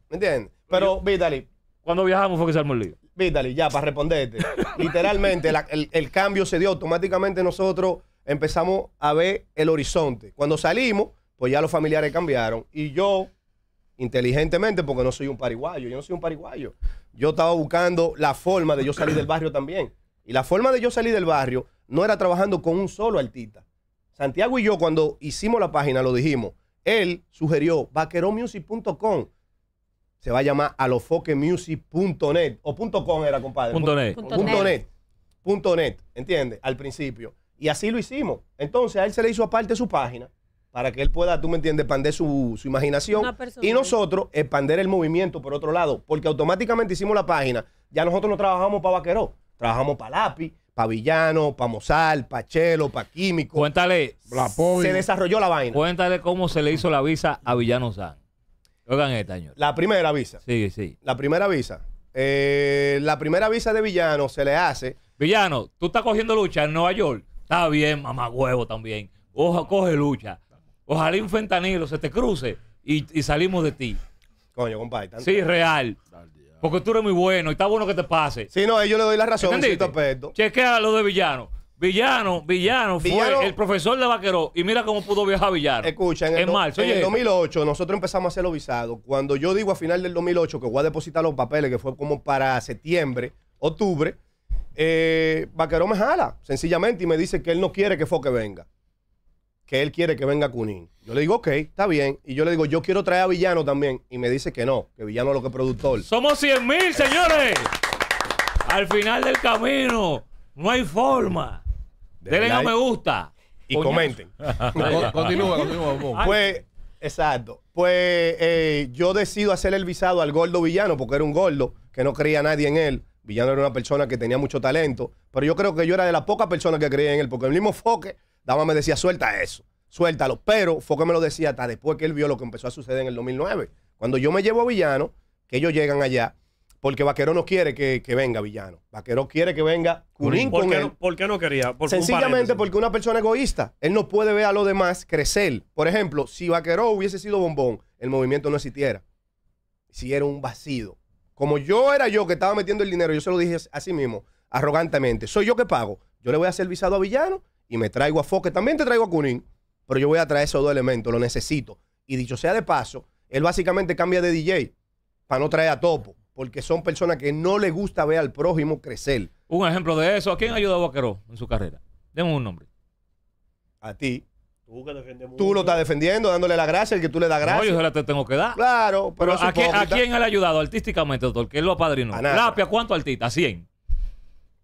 ¿Me entiendes? Pero, Vitaly... Cuando viajamos fue que se armó el lío. ya, para responderte. [LAUGHS] literalmente, el, cambio se dio. Automáticamente nosotros empezamos a ver el horizonte. Cuando salimos, pues ya los familiares cambiaron. Y yo, inteligentemente, porque no soy un pariguayo, yo no soy un pariguayo yo estaba buscando la forma de yo salir del barrio también. Y la forma de yo salir del barrio no era trabajando con un solo artista. Santiago y yo cuando hicimos la página lo dijimos. Él sugirió vaqueromusic.com. Se va a llamar alofoquemusic.net o punto .com era, compadre. .net. .net. .net, ¿entiendes? Al principio. Y así lo hicimos. Entonces a él se le hizo aparte su página para que él pueda, tú me entiendes, expander su, su imaginación. Y nosotros expander el movimiento por otro lado, porque automáticamente hicimos la página. Ya nosotros no trabajamos para vaqueros. trabajamos para Lápiz, para Villano, para Mozart, para Chelo, para Químico. Cuéntale. se desarrolló la vaina. Cuéntale cómo se le hizo la visa a Villano San. Oigan esta, señor. La primera visa. Sí, sí. La primera visa. Eh, la primera visa de Villano se le hace. Villano, tú estás cogiendo lucha en Nueva York. Está bien, mamá huevo también. Ojo, coge lucha. Ojalá un fentanilo se te cruce y, salimos de ti. Coño, compadre. Sí, real. Porque tú eres muy bueno y está bueno que te pase. Sí, no, yo le doy la razón, si Chequea lo de Villano. Villano, Villano fue el profesor de Vaqueró y mira cómo pudo viajar Villano. Escucha, en el, 2008 nosotros empezamos a hacer los visados. Cuando yo digo a final del 2008 que voy a depositar los papeles, que fue como para septiembre, octubre, eh, Vaqueró me jala, sencillamente, y me dice que él no quiere que Foque venga que él quiere que venga Cunín. Yo le digo, ok, está bien. Y yo le digo, yo quiero traer a Villano también. Y me dice que no, que Villano es lo que es productor. Somos 100 mil, señores. [LAUGHS] Al final del camino, no hay forma. Denle a me gusta. Y comenten. [LAUGHS] continúa, continúa. Pues, exacto. Pues eh, yo decido hacer el visado al gordo Villano, porque era un gordo que no creía nadie en él. Villano era una persona que tenía mucho talento, pero yo creo que yo era de las pocas personas que creía en él, porque el mismo Foque Dama me decía, suelta eso, suéltalo. Pero que me lo decía hasta después que él vio lo que empezó a suceder en el 2009. Cuando yo me llevo a Villano, que ellos llegan allá, porque Vaquero no quiere que, venga Villano. Vaquero quiere que venga Curín ¿Por, qué No, ¿Por qué no quería? Por Sencillamente porque una persona egoísta. Él no puede ver a los demás crecer. Por ejemplo, si Vaquero hubiese sido bombón, el movimiento no existiera. Si era un vacío. Como yo era yo que estaba metiendo el dinero, yo se lo dije así mismo, arrogantemente. Soy yo que pago. Yo le voy a hacer visado a Villano y me traigo a Foque, también te traigo a Kunin, pero yo voy a traer esos dos elementos, lo necesito. Y dicho sea de paso, él básicamente cambia de DJ para no traer a Topo, porque son personas que no le gusta ver al prójimo crecer. Un ejemplo de eso, ¿a quién ayudado Vaqueró en su carrera? Denme un nombre. A ti. Tú, lo estás defendiendo, dándole la gracia, el que tú le das gracia. No, yo se la te tengo que dar. Claro, pero, ¿a, quién ha ayudado artísticamente, doctor? Que él lo apadrinó. Lapia, ¿cuánto artista? 100.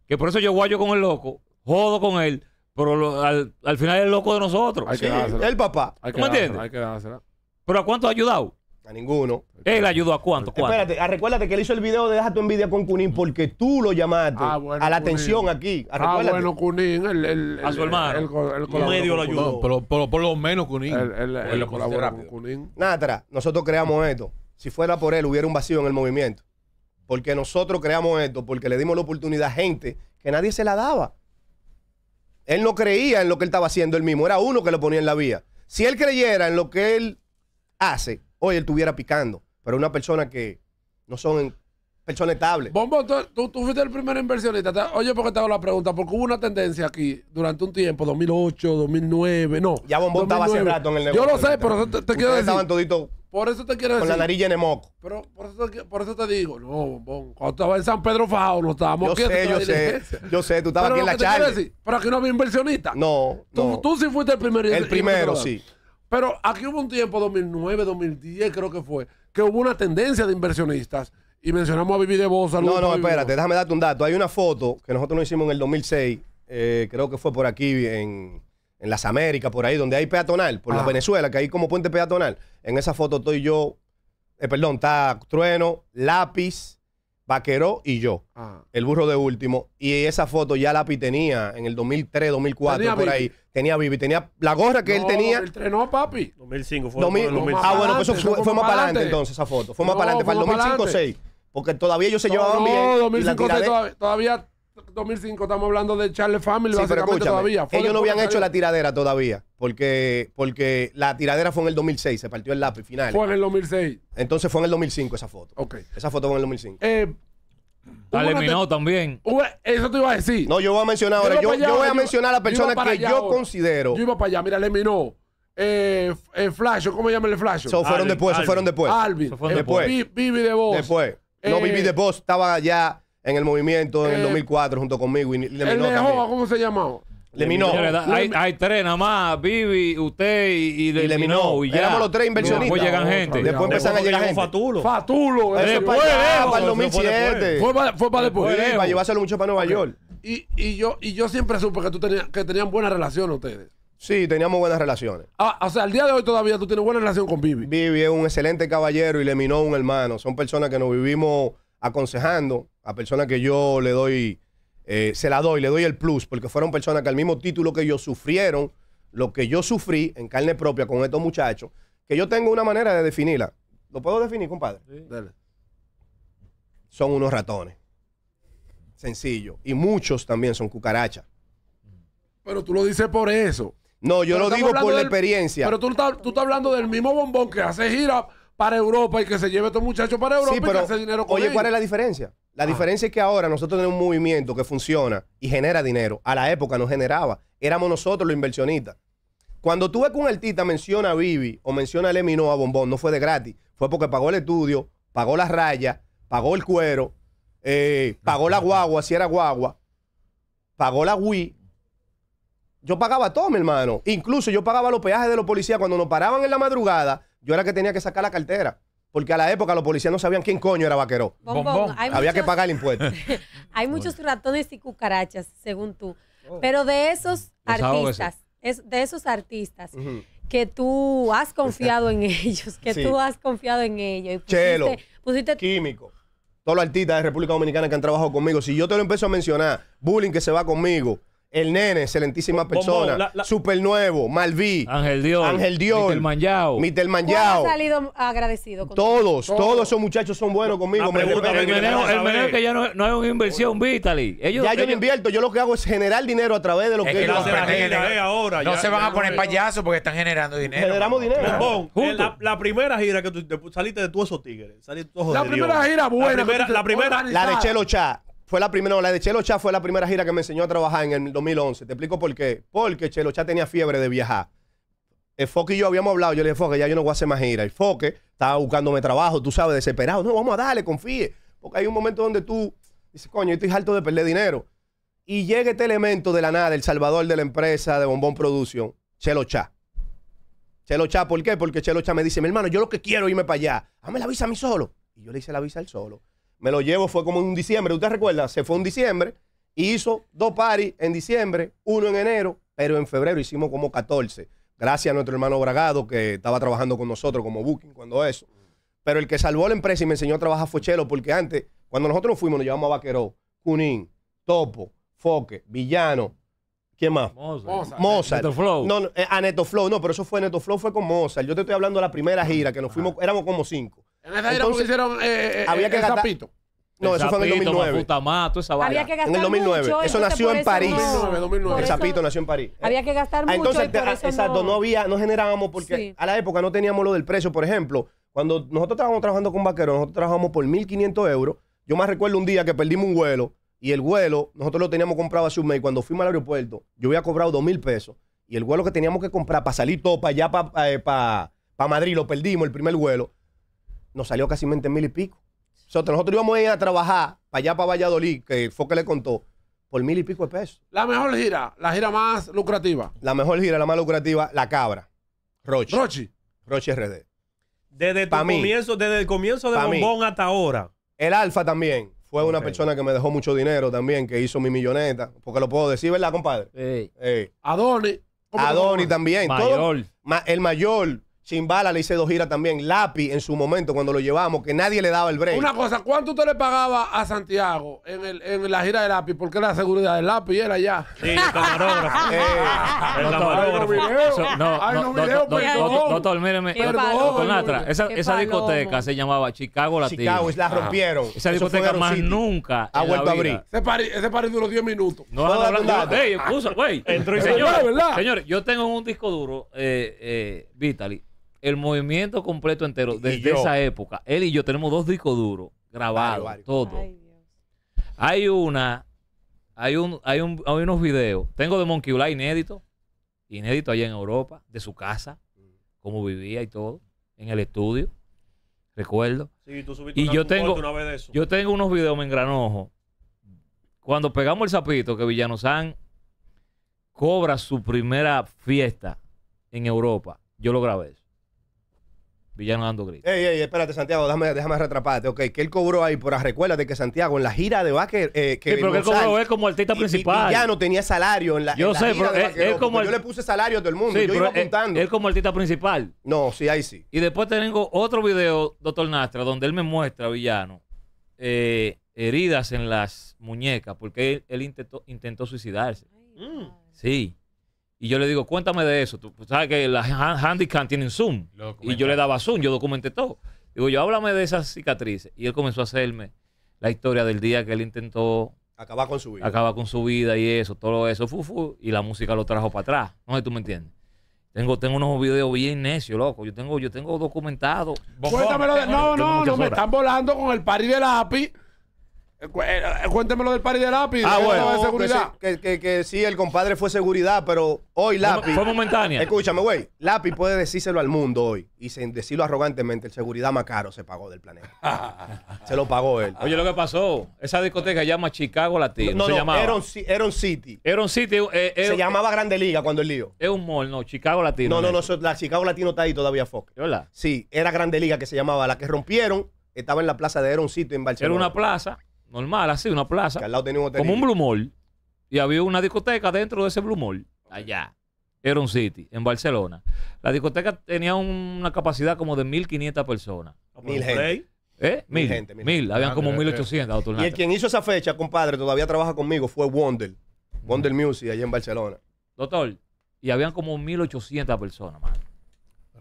Que por eso yo guayo con el loco, jodo con él, pero al, final es el loco de nosotros. Hay el papá. entiendes? Hay que dársela. ¿Pero a cuánto ha ayudado? A ninguno. Él ayudó a cuánto, cuánto. Espérate, ah, recuérdate que él hizo el video de Deja tu envidia con Cunín porque tú lo llamaste ah, a la atención aquí. Ah, a su hermano. el lo ayudó. pero, por lo menos, Cunín. Él, lo pues, Natra, nosotros creamos esto. Si fuera por él, hubiera un vacío en el movimiento. Porque nosotros creamos esto, porque le dimos la oportunidad a gente que nadie se la daba. Él no creía en lo que él estaba haciendo él mismo, era uno que lo ponía en la vía. Si él creyera en lo que él hace, hoy él estuviera picando. Pero una persona que no son personas estables. Bombo, tú, fuiste el primer inversionista. Oye, porque te hago la pregunta, porque hubo una tendencia aquí durante un tiempo, 2008, 2009, no. Ya Bombo estaba hace rato en el negocio. Yo lo sé, pero te, te quiero decir. Estaban toditos por eso te quiero decir. Con la nariz en moco. Pero por eso, te, por eso te digo, no, Cuando estaba en San Pedro no estábamos yo Sé, yo sé, yo sé, tú estabas aquí en la charla. Pero aquí no había inversionista. No, tú, Tú sí fuiste el primero. El primero, sí. Pero aquí hubo un tiempo, 2009, 2010 creo que fue, que hubo una tendencia de inversionistas. Y mencionamos a Vivi de Bosa. No, no, espérate, déjame darte un dato. Hay una foto que nosotros nos hicimos en el 2006, eh, creo que fue por aquí en en las Américas, por ahí, donde hay peatonal, por la Venezuela, que hay como puente peatonal. En esa foto estoy yo, eh, perdón, está Trueno, Lápiz, Vaqueró y yo, ah. el burro de último. Y esa foto ya Lápiz tenía en el 2003, 2004, por ahí. Tenía Vivi, tenía la gorra que él tenía. El trenó, papi. 2005 fue. 2000, Ah, bueno, pues eso fue, más para adelante entonces esa foto. Fue más para adelante, para el 2005 o 2006. Porque todavía ellos se llevaba llevaban bien. No, 2005 la, todavía 2005 estamos hablando de Charles Family, sí, pero todavía. ellos no habían hecho la tiradera todavía, porque, porque la tiradera fue en el 2006, se partió el lápiz final. Fue en el 2006. Entonces fue en el 2005 esa foto. Esa foto fue en el 2005. la eliminó también. eso te iba a decir. No, yo voy a mencionar ahora. Yo, voy a mencionar a las personas que yo considero. Yo iba para allá, mira, eliminó. el eh, eh, Flash, ¿cómo llama el Flash? Eso fueron después, eso fueron después. Alvin. Eh, después. Vivi de Después. no, Vivi de vos estaba ya en el movimiento en el 2004 eh, junto conmigo. Y Leminó el ¿cómo se llamaba? Leminó. Hay, hay tres nada más, Vivi, usted y, y Leminó. Y Éramos los tres inversionistas. Después llegan gente. Después empezaron a llegar gente. Fatulo. Fatulo. para, para el 2007. Fue para, fue para después. para llevárselo mucho para Nueva York. Y, y, yo, y yo siempre supe que, tú tenías, que tenían buenas relaciones ustedes. Sí, teníamos buenas relaciones. Ah, o sea, al día de hoy todavía tú tienes buena relación con Vivi. Vivi es un excelente caballero y Leminó un hermano. Son personas que nos vivimos aconsejando a personas que yo le doy, eh, se la doy, le doy el plus, porque fueron personas que al mismo título que yo sufrieron lo que yo sufrí en carne propia con estos muchachos, que yo tengo una manera de definirla. ¿Lo puedo definir, compadre? Sí. Dale. Son unos ratones. Sencillo. Y muchos también son cucarachas. Pero tú lo dices por eso. No, yo lo digo por la experiencia. Pero tú, tú estás hablando del mismo bombón que hace gira para Europa y que se lleve a estos muchachos para Europa dinero con Oye, ¿cuál es la diferencia? La ah. diferencia es que ahora nosotros tenemos un movimiento que funciona y genera dinero. A la época no generaba. Éramos nosotros los inversionistas. Cuando tuve ves que un artista menciona a Vivi o menciona a Lemino a Bombón, no fue de gratis. Fue porque pagó el estudio, pagó las rayas, pagó el cuero, eh, pagó la guagua, si era guagua, pagó la Wii. Yo pagaba todo, mi hermano. Incluso yo pagaba los peajes de los policías cuando nos paraban en la madrugada yo era que tenía que sacar la cartera. Porque a la época los policías no sabían quién coño era vaquero. Había que pagar el impuesto. [LAUGHS] hay muchos ratones y cucarachas, según tú. Oh. Pero de esos artistas, es, de esos artistas que tú has confiado en ellos, que tú has confiado en ellos. Chelo, pusiste... químico. Todos los artistas de República Dominicana que han trabajado conmigo. Si yo te lo empiezo a mencionar, bullying que se va conmigo, el Nene, excelentísima persona. Super Nuevo, Malví. Ángel Dios, Ángel Dios Mr. Manjao. ha salido agradecido todos, todos, esos muchachos son buenos conmigo. Me el meneo, el que ya no, no es una inversión, Vitaly ya yo no invierto, yo lo que hago es generar dinero a través de lo que, ellos no, se ahora, no se van a poner payasos porque están generando dinero. Generamos dinero. la, primera gira que tú saliste de todos esos tigres. Saliste la primera gira buena. La primera, la, de Chelo Chá fue la primera, la de Chelo Chá fue la primera gira que me enseñó a trabajar en el 2011. Te explico por qué. Porque Chelo Cha tenía fiebre de viajar. El Foque y yo habíamos hablado. Yo le dije, Foque, ya yo no voy a hacer más gira. El Foque estaba buscándome trabajo, tú sabes, desesperado. No, vamos a darle, confíe. Porque hay un momento donde tú dices, coño, yo estoy harto de perder dinero. Y llega este elemento de la nada, el salvador de la empresa de Bombón Producción, Chelo Cha. Chelo Cha, ¿por qué? Porque Chelo Cha me dice, mi hermano, yo lo que quiero es irme para allá. Dame la visa a mí solo. Y yo le hice la visa al solo me lo llevo, fue como en diciembre, ¿usted recuerda? Se fue en diciembre y hizo dos paris en diciembre, uno en enero, pero en febrero hicimos como 14. Gracias a nuestro hermano Bragado que estaba trabajando con nosotros como booking cuando eso. Pero el que salvó la empresa y me enseñó a trabajar fue Chelo, porque antes, cuando nosotros nos fuimos, nos llevamos a Vaqueró, Cunín, Topo, Foque, Villano, ¿Quién más? Mozart. Mozart. Neto No, no, eh, a Flow, no, pero eso fue Flow, fue con Mozart. Yo te estoy hablando de la primera gira, que nos fuimos, éramos como cinco. En esa no se hicieron eh, eh, eh, había que gastar- No, eso fue en el 2009. Había que gastar En el 2009. Eso nació en París. no- 2009, 2009. El zapito sapito nació en París. Había que gastar mucho Entonces, y por ah, exacto, no, había, no generábamos, porque a la época no teníamos lo del precio, por ejemplo. Cuando nosotros estábamos trabajando con vaqueros, nosotros trabajábamos por 1.500 euros. Yo más recuerdo un día que perdimos un vuelo y el vuelo, nosotros lo teníamos comprado hace un mes. Cuando fuimos al aeropuerto, yo había cobrado 2.000 pesos y el vuelo que teníamos que comprar para salir todo para allá, para- para Madrid, lo perdimos, el primer vuelo nos salió casi mente mil y pico. nosotros íbamos a ir a trabajar para allá, para Valladolid, que fue que le contó, por mil y pico de pesos. La mejor gira, la gira más lucrativa. La mejor gira, la más lucrativa, La Cabra. Rochi. Rochi. Rochi RD. Desde, comienzo, desde el comienzo de Bombón hasta ahora. El Alfa también. Fue una persona que me dejó mucho dinero también, que hizo mi milloneta. Porque lo puedo decir, ¿verdad, compadre? eh, Adoni Adoni. también. Mayor. el mayor. Chimbala le hice dos giras también. Lápiz en su momento, cuando lo llevamos, que nadie le daba el break. Una cosa, ¿cuánto usted le pagaba a Santiago en, la gira de lápiz? Porque la seguridad del Lapi era allá. Sí, el camarógrafo. [LAUGHS] Eh, el camarógrafo. No, doctor, míreme. Esa discoteca se llamaba Chicago Latino. Chicago, la ah. rompieron. Esa discoteca más nunca ha vuelto a abrir. Ese pari duró 10 minutos. No, no, güey. Entró y señor. Señores, yo tengo un disco duro, eh, eh, Vitaly el movimiento completo entero desde esa época. Él y yo tenemos dos discos duros grabados, todo. hay una, hay un, hay unos videos. Tengo de Monkey inédito, inédito allá en Europa, de su casa, mm. cómo vivía y todo, en el estudio. Recuerdo. Sí, tú subiste y una, yo tengo, eso. yo tengo unos videos me engranojo. Cuando pegamos el sapito que Villanozán cobra su primera fiesta en Europa, yo lo grabé. Villano dando gritos. Ey, ey, espérate, Santiago, déjame, déjame retraparte. Ok, que él cobró ahí, por recuerda de que Santiago en la gira de Baker. que eh, pero que él cobró como artista principal. Villano tenía salario en la. Yo sé, pero él, como. Pues yo le puse salario a todo el mundo. Sí, yo iba apuntando. Él, como artista principal. No, sí, ahí sí. Y después tengo otro video, doctor Nastra, donde él me muestra, Villano, eh, heridas en las muñecas, porque él, intentó, suicidarse. Sí. Y yo le digo, cuéntame de eso. Tú sabes que las handicap tienen Zoom. Y yo le daba Zoom, yo documenté todo. Digo, yo háblame de esas cicatrices. Y él comenzó a hacerme la historia del día que él intentó acabar con su vida. Acabar con su vida y eso, todo eso, fu, y la música lo trajo para atrás. No sé tú me entiendes. Tengo, tengo unos videos bien necios, loco. Yo tengo, yo tengo documentado. Cuéntamelo de. No, no, no, me están volando con el pari de la API. Eh, eh, eh, Cuéntemelo del pari de lápiz. Ah, bueno. Que, que, sí, el compadre fue seguridad, pero hoy lápiz. Fue momentánea. Escúchame, güey. Lápiz puede decírselo al mundo hoy y sin decirlo arrogantemente. El seguridad más caro se pagó del planeta. [LAUGHS] se lo pagó él. Oye, lo que pasó. Esa discoteca se llama Chicago Latino. No, no, no, llamaba. City. Aaron City. se llamaba Grande Liga cuando el lío. Es un mall, no. Chicago Latino. No, no, no. La Chicago Latino está ahí todavía, Fox. ¿Hola? Sí, era Grande Liga que se llamaba. La que rompieron estaba en la plaza de Aaron City en Barcelona. Era una plaza normal, así, una plaza. Como un Blue Mall. Y había una discoteca dentro de ese Blue Mall, allá. Era un City, en Barcelona. La discoteca tenía una capacidad como de 1.500 personas. Mil gente. ¿Eh? Mil. Habían ah, como 1.800. Y el quien hizo esa fecha, compadre, todavía trabaja conmigo, fue Wonder. Wonder Music, allá en Barcelona. Doctor, y habían como 1.800 personas, mano.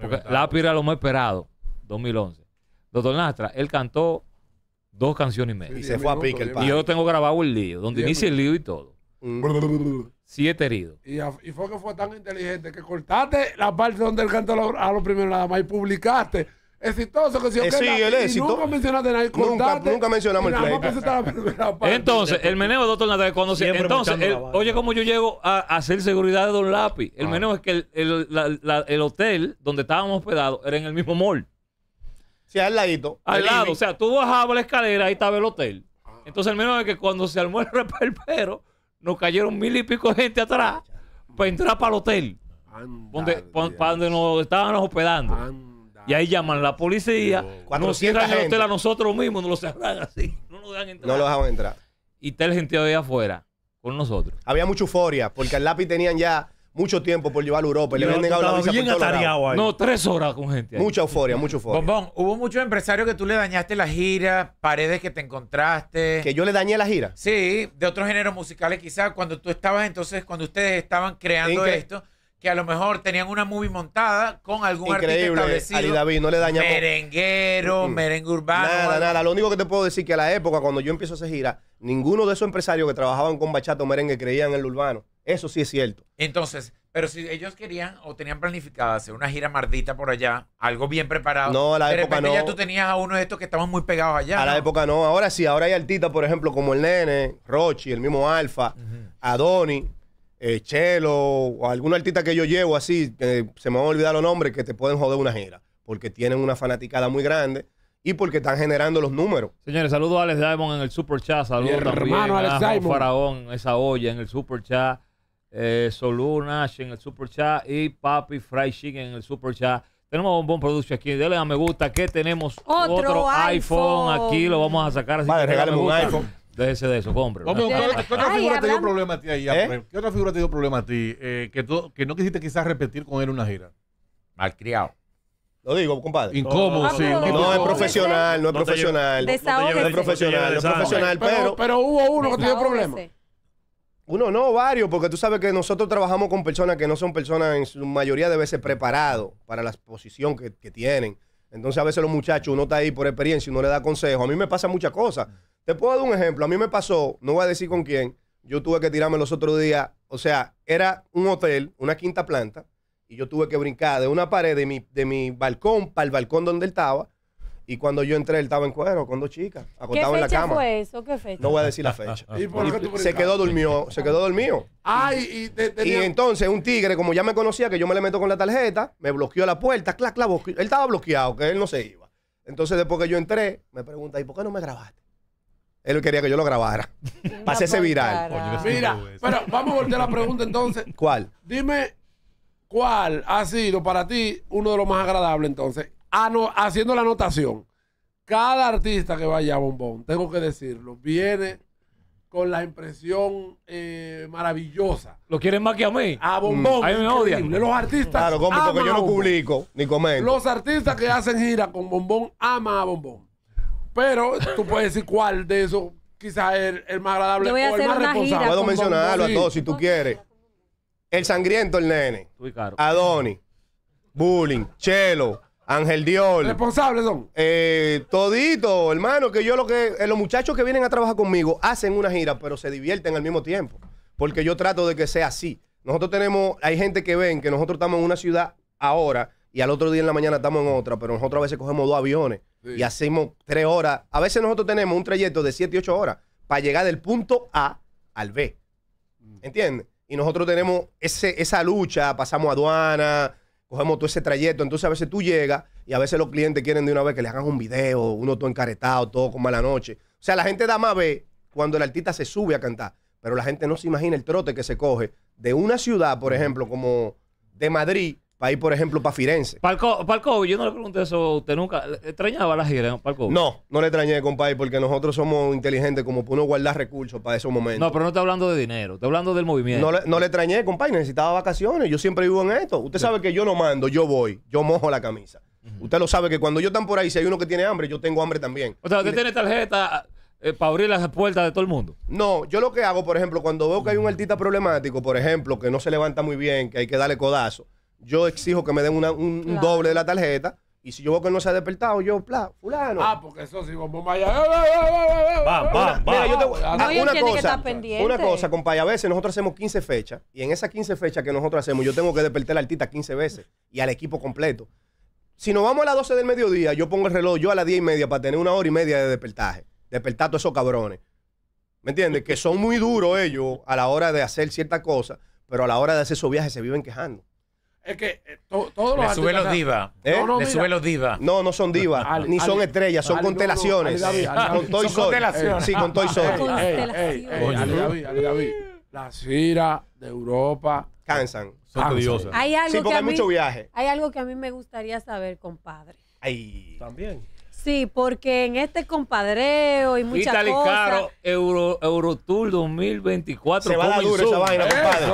Porque lo más esperado, 2011. Doctor Nastra, él cantó Dos canciones y media. Y se fue a pique el padre. Y yo tengo grabado el lío, donde inicia el lío y todo. [LAUGHS] Siete heridos. Y, y fue que fue tan inteligente que cortaste la parte donde él cantó a lo- los primeros nada más y publicaste. Exitoso que si sí, eh, él es nunca mencionaste nada Nunca- nunca mencionamos el [LAUGHS] Entonces, el meneo de Doctor Natal cuando se- Entonces, oye, como yo llevo a, hacer seguridad de Don Lápiz. El ah. meneo es que el, el hotel donde estábamos hospedados era en el mismo mall si al ladito. Al lado. O sea, tú bajabas la escalera, ahí estaba el hotel. Ah. Entonces, al menos de que cuando se armó el [LAUGHS] perro nos cayeron mil y pico de gente atrás para entrar para el hotel. para donde nos estaban hospedando. y ahí llaman la policía, cuando nos cierran el hotel a nosotros mismos, no lo cerran así. No nos dejan entrar. No lo dejan entrar. Y está el gente de ahí afuera, con nosotros. Había mucha euforia, porque al lápiz tenían ya mucho tiempo por llevar a Europa. Y le habían negado la visa bien por ahí. No, tres horas con gente. Mucha euforia, mucho euforia. Bombón, hubo muchos empresarios que tú le dañaste la gira, paredes que te encontraste. Que yo le dañé la gira. Sí, de otros géneros musicales quizás, cuando tú estabas entonces, cuando ustedes estaban creando esto, que a lo mejor tenían una movie montada con algún Increíble, Ali David, no le dañamos. Merenguero, mm, mm. merengue urbano. Nada, nada. Lo único que te puedo decir que a la época, cuando yo empiezo esa gira, ninguno de esos empresarios que trabajaban con bachato o merengue creían en el urbano. Eso sí es cierto. Entonces, pero si ellos querían o tenían planificada hacer una gira mardita por allá, algo bien preparado. No, a la época ya tú tenías a uno de estos que estaban muy pegados allá. A la época no. Ahora sí, ahora hay artistas, por ejemplo, como el Nene, Rochi, el mismo Alfa, Adoni, eh, Chelo, o algún artista que yo llevo así, se me van a olvidar los nombres, que te pueden joder una gira. Porque tienen una fanaticada muy grande y porque están generando los números. Señores, saludo a Alex Diamond en el Super Chat. Saludos también hermano, Alex Diamond. Faraón, esa olla en el Super Chat eh, Solunash en el Super Chat y Papi Fry Chicken en el Super Chat. Tenemos un buen producto aquí. Dele a me gusta que tenemos otro, iPhone. aquí. Lo vamos a sacar. Así regáleme un iPhone. Déjese de eso, compre. ¿Qué, otra figura te dio problema a ti ahí? ¿Eh? ¿Qué otra figura te dio problema a ti? Eh, que, que no quisiste quizás repetir con él una gira. Malcriado. Lo digo, compadre. Incómodo, No, ah, no es profesional, no es profesional. No es profesional, no es profesional, pero... Pero hubo uno que te dio problema. Uno no, varios, porque tú sabes que nosotros trabajamos con personas que no son personas en su mayoría de veces preparados para la posición que, tienen. Entonces a veces los muchachos, uno está ahí por experiencia y uno le da consejo A mí me pasa muchas cosas. Te puedo dar un ejemplo. A mí me pasó, no voy a decir con quién, yo tuve que tirarme los otros días. O sea, era un hotel, una quinta planta, y yo tuve que brincar de una pared de mi, de mi balcón para el balcón donde él estaba y cuando yo entré, él estaba en cuero con dos chicas, acostado en la cama. ¿Qué fue eso? ¿Qué fecha? No voy a decir la fecha. [LAUGHS] se quedó durmió, se quedó dormido. Ay, y, entonces un tigre, como ya me conocía, que yo me le meto con la tarjeta, me bloqueó la puerta, clac, clac, él estaba bloqueado, que él no se iba. Entonces después que yo entré, me pregunta, ¿y por qué no me grabaste? Él quería que yo lo grabara. [LAUGHS] Pasé ese viral. Mira, pero vamos a a la pregunta entonces. ¿Cuál? Dime, ¿cuál ha sido para ti uno de los más agradables entonces? haciendo la anotación. Cada artista que vaya a Bombón, tengo que decirlo, viene con la impresión eh, maravillosa. ¿Lo quieren más que a mí? A Bombón. Mm. A mí me odian. Los artistas. Claro, porque yo no publico ni comento. Los artistas que hacen gira con Bombón aman a Bombón. Pero tú puedes decir cuál de esos quizás es el, más agradable yo voy a o el más responsable. Puedo mencionarlo a todos si tú quieres. El sangriento, el nene. Adoni Bullying. Chelo. Ángel Dior. Responsable, son. Eh, todito, hermano, que yo lo que. Eh, los muchachos que vienen a trabajar conmigo hacen una gira, pero se divierten al mismo tiempo. Porque yo trato de que sea así. Nosotros tenemos. Hay gente que ven que nosotros estamos en una ciudad ahora y al otro día en la mañana estamos en otra, pero nosotros a veces cogemos dos aviones y hacemos tres horas. A veces nosotros tenemos un trayecto de siete, ocho horas para llegar del punto A al B. Mm. ¿Entiendes? Y nosotros tenemos ese, esa lucha, pasamos aduana cogemos todo ese trayecto. Entonces a veces tú llegas y a veces los clientes quieren de una vez que le hagan un video, uno todo encaretado, todo con mala noche. O sea, la gente da más ve cuando el artista se sube a cantar, pero la gente no se imagina el trote que se coge de una ciudad, por ejemplo, como de Madrid para por ejemplo, para Firenze. Palco, yo no le pregunté eso a usted nunca. ¿Extrañaba la gira, Palco? No, no le extrañé, compadre, porque nosotros somos inteligentes como para uno guardar recursos para esos momentos. No, pero no está hablando de dinero, está hablando del movimiento. No le, no le extrañé, compadre, necesitaba vacaciones. Yo siempre vivo en esto. Usted sabe que yo no mando, yo voy, yo mojo la camisa. Usted lo sabe que cuando yo están por ahí, si hay uno que tiene hambre, yo tengo hambre también. O sea, usted tiene tarjeta. Eh, para abrir las puertas de todo el mundo. No, yo lo que hago, por ejemplo, cuando veo que hay un artista problemático, por ejemplo, que no se levanta muy bien, que hay que darle codazo, yo exijo que me den una, un, doble de la tarjeta. Y si yo veo que no se ha despertado, yo, bla, fulano. Ah, porque eso sí, vamos allá. Va, va, va. Mira, ah, ah, una cosa. una cosa, compadre, a veces nosotros hacemos 15 fechas. Y en esas 15 fechas que nosotros hacemos, yo tengo que despertar al artista 15 veces y al equipo completo. Si nos vamos a las 12 del mediodía, yo pongo el reloj yo a las 10 y media para tener una hora y media de despertaje. Despertar a todos esos cabrones. ¿Me entiendes? Que son muy duros ellos a la hora de hacer ciertas cosas, pero a la hora de hacer esos viajes se viven quejando. Es que todos los Le sube los divas. ¿eh? No, los divas. No, no son divas, ni son estrellas, son constelaciones. Con Toy Son constelaciones. Sí, con Toy Sol. Ey, ey, La de Europa. Cansan. Son odiosas. Hay algo Sí, que porque hay mí, mucho viaje. hay algo que a mí me gustaría saber, compadre. Ay. También. Sí, porque en este compadreo y muchas cosas. Caro, Euro, Eurotour 2024. Se va a dar duro esa vaina, compadre.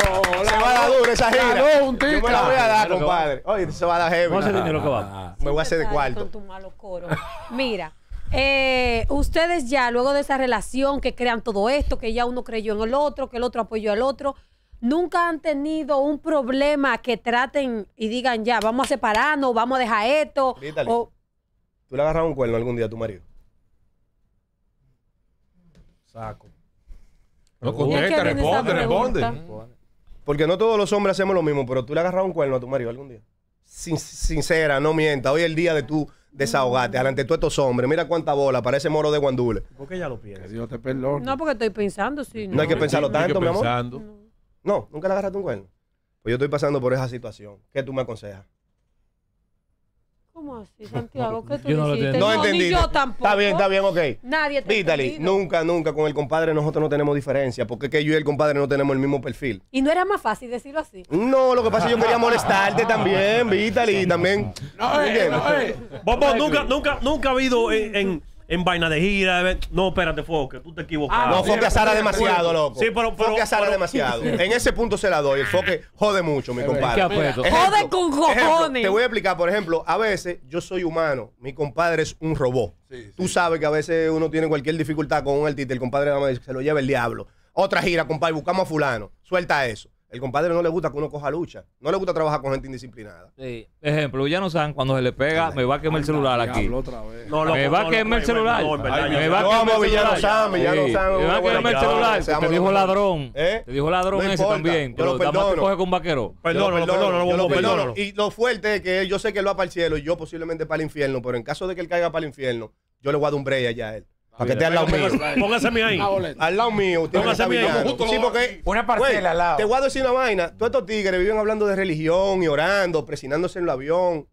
se va a dar duro esa gira. No, un Yo me la voy a dar, compadre. Oye, se va a dar heavy. Vamos a hacer dinero que va. Ah, ah. Me voy a hacer de cuarto. Con tu malo coro. Mira. Eh, ustedes ya, luego de esa relación que crean todo esto, que ya uno creyó en el otro, que el otro apoyó al otro, nunca han tenido un problema que traten y digan ya, vamos a separarnos, vamos a dejar esto. O, ¿Tú le agarras un cuerno algún día a tu marido? Saco. No, contesta, responde, responde. Porque no todos los hombres hacemos lo mismo, pero tú le agarras un cuerno a tu marido algún día. sincera, no mienta. Hoy es el día de tu desahogarte mm. delante de todos estos hombres. Mira cuánta bola, parece moro de guandule. ¿Por qué ya lo piensas? Dios te perdone. No, porque estoy pensando, sí. No, hay que pensarlo tanto, mi amor. No. no, nunca le agarraste un cuerno. Pues yo estoy pasando por esa situación. ¿Qué tú me aconsejas? ¿Cómo así, Santiago? ¿Qué tú entendí. ni yo tampoco. Está bien, está bien, ok. Nadie te nunca, nunca con el compadre nosotros no tenemos diferencia, porque es que yo y el compadre no tenemos el mismo perfil. Y no era más fácil decirlo así. No, lo que pasa es que yo quería molestarte ah. también, Vitaly, también. No, eh, no, Bobo, eh. nunca, nunca, nunca ha habido en- en vaina de gira. No, espérate, Foque, tú te equivocas. Ah, no, Foque demasiado, loco. Sí, pero. foque azara demasiado. [LAUGHS] en ese punto se la doy. El Foque jode mucho, mi compadre. jode con cojones. te voy a explicar, por ejemplo, a veces yo soy humano, mi compadre es un robot. tú sabes que a veces uno tiene cualquier dificultad con un artista, el compadre se lo lleva el diablo. Otra gira, compadre, buscamos a fulano. Suelta eso. El compadre no le gusta que uno coja lucha. No le gusta trabajar con gente indisciplinada. Sí. Ejemplo, Villano San, cuando se le pega, me va a quemar el celular aquí. me va a quemar el celular. Me va a quemar el celular. Me va a quemar el celular. Te dijo ladrón. Te dijo ladrón ese también. Pero te coge con vaquero. Perdón, perdón, perdón. Y lo fuerte es que yo sé que él va para el cielo y yo posiblemente para el infierno, pero en caso de que él caiga para el infierno, yo le voy a dar un break allá a él. ...para esté al lado mío. Póngase mío ahí. Al lado mío. Póngase mío ahí. Sí, porque, una parcela pues, al lado. Te guardo a decir una vaina. Todos estos tigres viven hablando de religión y orando, presinándose en el avión.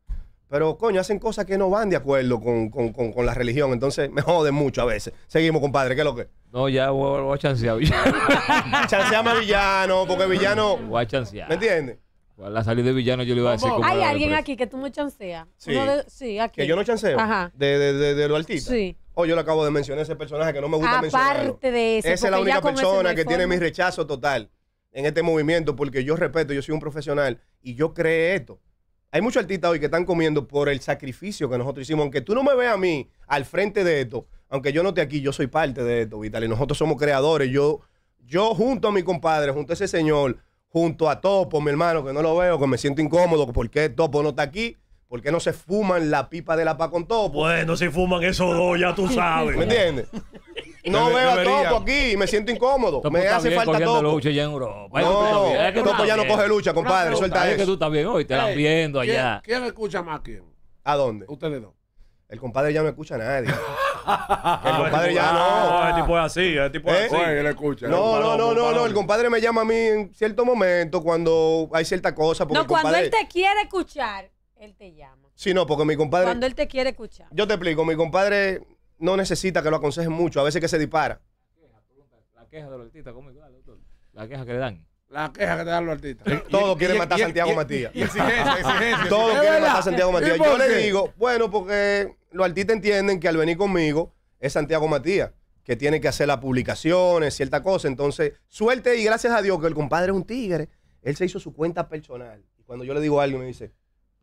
Pero, coño, hacen cosas que no van de acuerdo con, con, con, la religión. Entonces, me joden mucho a veces. Seguimos, compadre. ¿Qué es lo que? No, ya voy, a chancear villano. [LAUGHS] Chanceame a villano, porque villano. Voy a chancear. ¿Me entiendes? La salida de villano yo le iba a decir. Hay alguien aquí que tú no chanceas. Sí. aquí. Que yo no chanceo. Ajá. De, de, de, lo altito. Sí. Oh, yo le acabo de mencionar ese personaje que no me gusta mencionar. Esa es la única persona que tiene mi rechazo total en este movimiento, porque yo respeto, yo soy un profesional y yo creé esto. Hay muchos artistas hoy que están comiendo por el sacrificio que nosotros hicimos. Aunque tú no me veas a mí al frente de esto, aunque yo no esté aquí, yo soy parte de esto, Vital. Y nosotros somos creadores. Yo, yo junto a mi compadre, junto a ese señor, junto a Topo, mi hermano, que no lo veo, que me siento incómodo, porque Topo no está aquí. ¿Por qué no se fuman la pipa de la pa' con topo? Bueno, si fuman esos dos, ya tú sabes. ¿Me entiendes? No veo a Topo aquí, me siento incómodo. me hace falta Topo. en No, ya no coge lucha, compadre. Suelta suelta es que tú bien hoy te la viendo allá. ¿Quién, escucha más quién? ¿A dónde? Ustedes dos. El compadre ya no escucha a nadie. [LAUGHS] el ah, compadre ya no. No, ah, el tipo es así, el tipo es ¿Eh? así. Él escucha. No, no, no, no, no, El compadre me llama a mí en cierto momento cuando hay cierta cosa. no, cuando él te quiere escuchar, él te llama. Sí, no, porque mi compadre. Cuando él te quiere escuchar. Yo te explico, mi compadre no necesita que lo aconsejen mucho, a veces que se dispara. La queja de los artistas, ¿cómo igual, doctor? La queja que le dan. La queja que te dan los artistas. Todo quiere matar a Santiago Matías. Todo quiere matar a Santiago Matías. Yo le digo, bueno, porque los artistas entienden que al venir conmigo es Santiago Matías, que tiene que hacer las publicaciones, cierta cosa. Entonces, suerte y gracias a Dios que el compadre es un tigre. Él se hizo su cuenta personal. Y cuando yo le digo algo, me dice,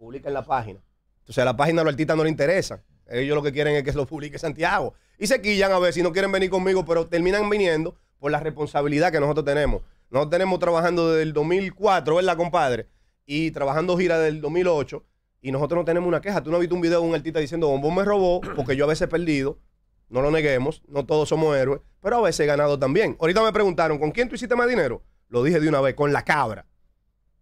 publica en la página. Entonces sea la página a los artistas no le interesa. Ellos lo que quieren es que lo publique Santiago. Y se quillan a ver si no quieren venir conmigo, pero terminan viniendo por la responsabilidad que nosotros tenemos. Nosotros tenemos trabajando desde el 2004, ¿verdad, compadre? Y trabajando gira del 2008. Y nosotros no tenemos una queja. Tú no has visto un video de un artista diciendo, Bombón me robó, porque yo a veces he perdido. No lo neguemos, no todos somos héroes, pero a veces he ganado también. Ahorita me preguntaron, ¿con quién tú hiciste más dinero? Lo dije de una vez, con la cabra.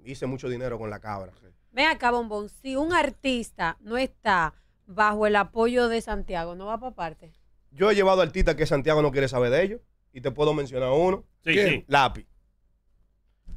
Hice mucho dinero con la cabra. Ven acá, Bombón, si un artista no está bajo el apoyo de Santiago, ¿no va para aparte? Yo he llevado artistas que Santiago no quiere saber de ellos y te puedo mencionar uno. Sí, sí. Lápiz.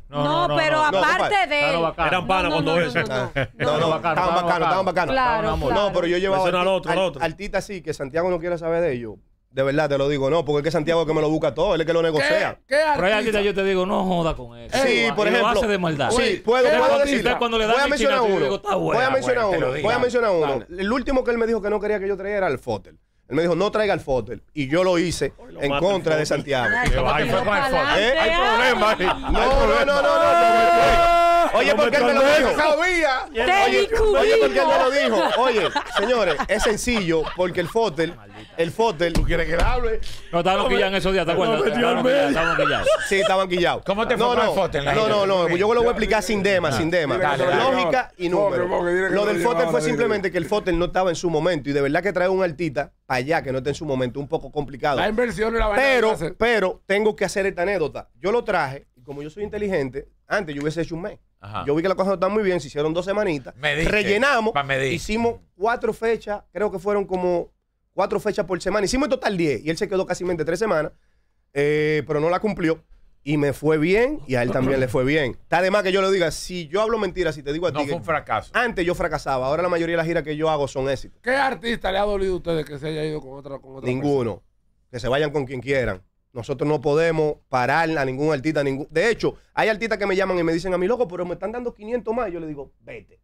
No, pero aparte de él. Eran cuando eso. No, ah, no, estaban bacanos, estaban bacanos. Claro, no, pero yo he llevado artistas que Santiago no quiere saber de ellos. De verdad te lo digo, no, porque es que Santiago es que me lo busca todo, él es que lo negocia. ¿Qué, yo te digo, no joda con eso. Sí, por ejemplo. Lo hace de maldad. Sí, puedo, decir. Pues, voy, a mencionar uno. voy a mencionar uno. Voy a mencionar uno. El último que él me dijo que no quería que yo traiga era el Fotel. Él me dijo, no traiga el fóter Y yo lo hice en contra de Santiago. Ay, ¿Eh? Hay problema. No, no, no, no, no. Oye, ¿por qué él me lo dijo? Oye, oye, ¿por qué él me lo dijo? Oye, señores, es sencillo porque el Fotel, el Fotel. ¿Tú quieres que le hable? No, estaban quillados en esos días, ¿te acuerdas? estaban quillados. Sí, estaban quillados. ¿Cómo te fue el Fotel? No, no, no. Yo lo voy a explicar sin dema, sin demas. Lógica y número. Lo del Fotel fue simplemente que el Fotel no estaba en su momento y de verdad que trae un artista allá que no está en su momento, un poco complicado. La inversión la Pero, pero tengo que hacer esta anécdota. Yo lo traje como yo soy inteligente, antes yo hubiese hecho un mes. Yo vi que la cosa no estaba muy bien, se hicieron dos semanitas. rellenamos, hicimos cuatro fechas, creo que fueron como cuatro fechas por semana. Hicimos en total diez y él se quedó casi tres semanas, eh, pero no la cumplió. Y me fue bien y a él también le fue bien. Está además que yo le diga, si yo hablo mentiras, si te digo a ti. No un fracaso. Antes yo fracasaba, ahora la mayoría de las giras que yo hago son éxitos. ¿Qué artista le ha dolido a ustedes que se haya ido con otra, con Ninguno. Que se vayan con quien quieran. Nosotros no podemos parar a ningún artista. ningún... De hecho, hay artistas que me llaman y me dicen a mí, loco, pero me están dando 500 más. Y yo le digo, vete.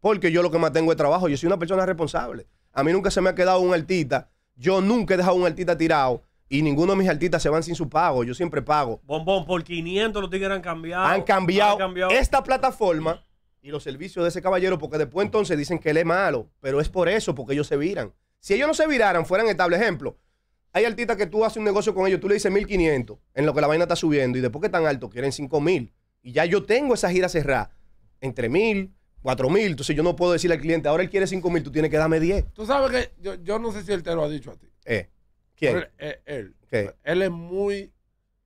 Porque yo lo que más tengo es trabajo. Yo soy una persona responsable. A mí nunca se me ha quedado un artista. Yo nunca he dejado un artista tirado. Y ninguno de mis artistas se van sin su pago. Yo siempre pago. Bombón, por 500 los tigres han cambiado. Han cambiado, han cambiado. esta plataforma y los servicios de ese caballero. Porque después entonces dicen que él es malo. Pero es por eso, porque ellos se viran. Si ellos no se viraran, fueran estable ejemplo. Hay artistas que tú haces un negocio con ellos, tú le dices 1500 en lo que la vaina está subiendo y después que tan alto quieren 5000. Y ya yo tengo esa gira cerrada entre 1000, 4000. Entonces yo no puedo decirle al cliente, ahora él quiere 5000, tú tienes que darme 10. Tú sabes que yo, yo no sé si él te lo ha dicho a ti. Eh. ¿Quién? él, eh, Él es muy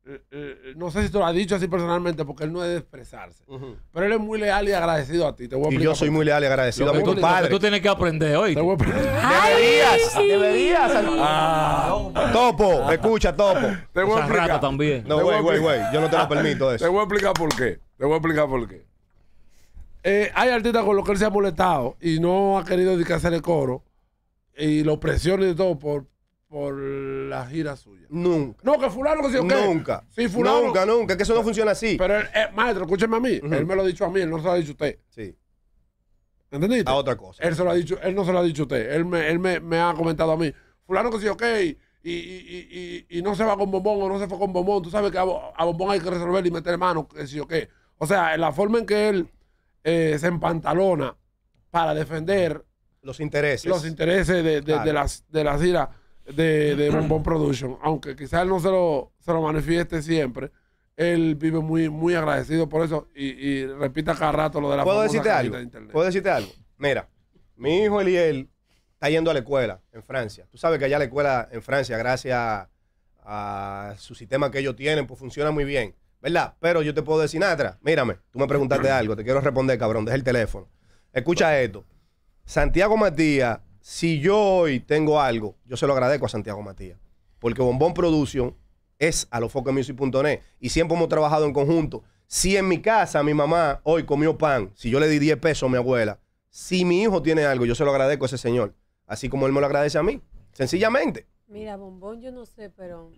eh, eh, eh. no sé si te lo ha dicho así personalmente porque él no es de expresarse. Pero él es muy leal y agradecido a ti. Te Y yo soy muy leal y agradecido a mi padre tú tienes que aprender hoy. Te voy a explicar- Deberías, deberías. Ah. Topo, escucha, Topo. te voy a rata también. No, güey, güey, Yo no te lo permito Te voy a explicar por qué. Te voy a explicar por qué. hay artistas con los que él se ha molestado y no ha querido dedicarse el coro y lo presiona y todo por, por la gira suya. Nunca. No, que fulano que sí, qué. Nunca. Sí, fulano. Nunca, nunca, que eso no funciona así. Pero, eh, maestro, escúcheme a mí. Él me lo ha dicho a mí, él no se lo ha dicho a usted. Sí. ¿Entendiste? A otra cosa. Él se lo ha dicho, él no se lo ha dicho a usted. Él me, ha comentado a mí. Fulano que sí, ok. Y, y, no se va con bombón o no se fue con bombón. Tú sabes que a, bombón hay que resolver y meter mano, que sí, qué. O sea, la forma en que él eh, se empantalona para defender los intereses. Los intereses de, las, de las giras de, de Bombón Production, aunque quizás él no se lo, se lo manifieste siempre, él vive muy, muy agradecido por eso y, repita cada rato lo de la ¿Puedo algo? ¿Puedo decirte algo? Mira, mi hijo Eliel está yendo a la escuela en Francia. Tú sabes que allá la escuela en Francia, gracias a, a su sistema que ellos tienen, pues funciona muy bien, ¿verdad? Pero yo te puedo decir, Natra, mírame, tú me preguntaste algo, te quiero responder, cabrón, deja el teléfono. Escucha esto. Santiago Matías si yo hoy tengo algo, yo se lo agradezco a Santiago Matías. Porque Bombón Production es a focusmusic.net. y siempre hemos trabajado en conjunto. Si en mi casa mi mamá hoy comió pan, si yo le di 10 pesos a mi abuela, si mi hijo tiene algo, yo se lo agradezco a ese señor. Así como él me lo agradece a mí. Sencillamente. Mira, Bombón, yo no sé, pero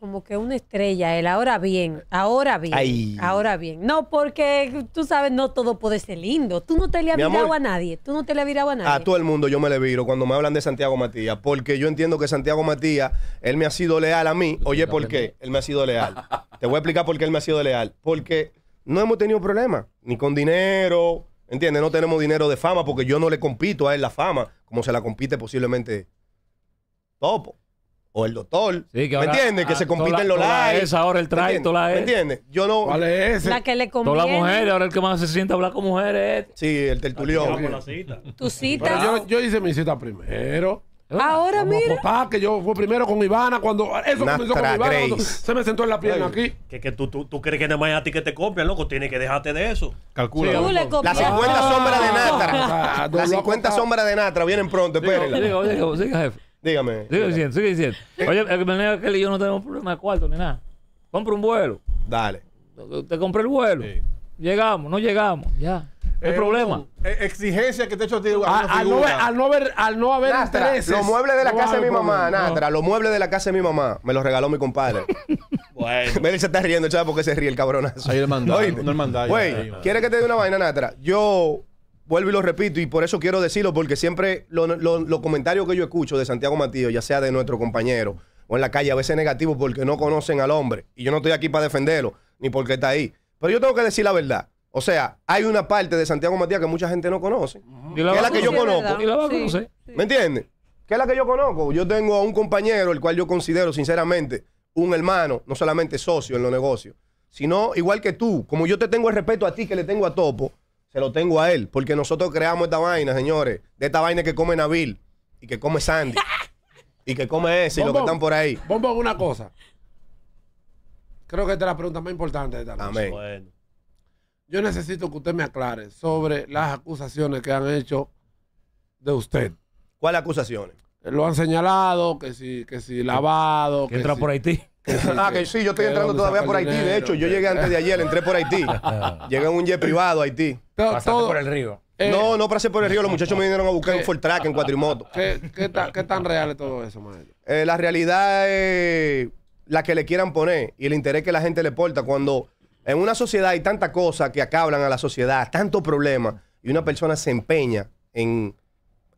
como que una estrella él. Ahora bien, ahora bien, ahora bien. No, porque tú sabes, no todo puede ser lindo. Tú no te le has mirado a nadie. Tú no te le has virado a nadie. A todo el mundo yo me le viro cuando me hablan de Santiago Matías. Porque yo entiendo que Santiago Matías, él me ha sido leal a mí. Oye, ¿por qué? Él me ha sido leal. te voy a explicar por qué él me ha sido leal. Porque no hemos tenido problemas. Ni con dinero, ¿entiendes? No tenemos dinero de fama porque yo no le compito a él la fama como se la compite posiblemente Topo o el doctor. ¿Me entiendes? Que se compiten los likes. ahora el traje ¿Me entiendes? Yo no. ¿Cuál es ese? La que le conviene. Todas las mujeres, ahora el que más se sienta a hablar con mujeres Sí, el tertulión. la cita. Tu cita. yo, hice mi cita primero. ¿Eh? Ahora mismo. mira. Papá, que yo fui primero con Ivana cuando eso me comenzó con Ivana. se me sentó en la pierna aquí. Que, que tú, tú, crees que nada más a ti que te copian, loco. Tienes que dejarte de eso. Calcula. las 50 sombras de ah. Natra. Ah, las 50 ah. sombras de Natra vienen pronto, espérenla. jefe. Dígame. Sigue diciendo, sigue diciendo. Eh. Oye, el manejo que y yo no tenemos problema de cuarto ni nada. compro un vuelo. Dale. Te compré el vuelo. Llegamos, no llegamos, ya. El eh, problema. Eh, exigencia que te he hecho a, ah, al, no, al, no, haber, al no haber Nastra, Los muebles de la casa de mi mamá, Natra, los muebles de la casa de mi mamá, me los regaló mi compadre. [LAUGHS] bueno. Meli se está riendo, chaval, porque se ríe el cabronazo. Ahí el mandado. No el mandó Güey, ¿quieres que te dé una vaina, Natra? Yo vuelvo y lo repito, y por eso quiero decirlo, porque siempre los comentarios que yo escucho de Santiago Matías, ya sea de nuestro compañero o en la calle, a veces negativos porque no conocen al hombre. Y yo no estoy aquí para defenderlo, ni porque está ahí. Pero yo tengo que decir la verdad. O sea, hay una parte de Santiago Matías que mucha gente no conoce. Que es la que yo conozco. Y la ¿Me entiendes? Que es la que yo conozco. Yo tengo a un compañero, el cual yo considero, sinceramente, un hermano, no solamente socio en los negocios, sino igual que tú. Como yo te tengo el respeto a ti que le tengo a Topo, se lo tengo a él. Porque nosotros creamos esta vaina, señores. De esta vaina que come Nabil y que come Sandy [LAUGHS] y que come ese y los que están por ahí. Pongo una cosa. Creo que esta es la pregunta más importante de esta noche. Yo necesito que usted me aclare sobre las acusaciones que han hecho de usted. ¿Cuáles acusaciones? Lo han señalado, que si, que si lavado. Que, entra por Haití ah, que sí, yo estoy entrando todavía por Haití. de hecho, yo llegué antes de ayer, entré por Haití. [LAUGHS] Ah. Llegué en un jet privado a Haití. Pasaste por el río. Eh, no, no pasé por el río. Los muchachos me vinieron a buscar en eh, Fortrack, Track, en cuatrimoto. Eh, ¿Qué, tan real es todo eso, maestro? la realidad es la que le quieran poner y el interés que la gente le porta. Cuando en una sociedad hay tantas cosas que acaban a la sociedad, tantos problemas y una persona se empeña en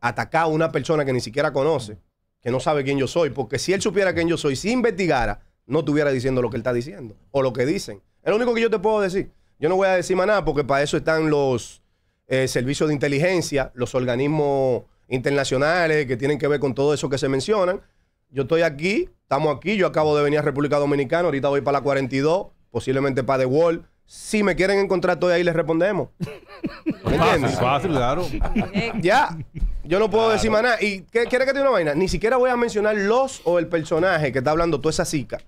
atacar a una persona que ni siquiera conoce, que no sabe quién yo soy, porque si él supiera quién yo soy, si investigara, no estuviera diciendo lo que él está diciendo o lo que dicen. Es lo único que yo te puedo decir. Yo no voy a decir más nada porque para eso están los eh, servicios de inteligencia, los organismos internacionales que tienen que ver con todo eso que se mencionan. Yo estoy aquí, estamos aquí, yo acabo de venir a República Dominicana, ahorita voy para la 42, posiblemente para The Wall. Si me quieren encontrar, todavía ahí les respondemos. [LAUGHS] ¿Me Fácil, claro. [LAUGHS] Ya, yo no puedo decir más nada. ¿Y qué, quiere que te una vaina? Ni siquiera voy a mencionar los o el personaje que está hablando toda esa cica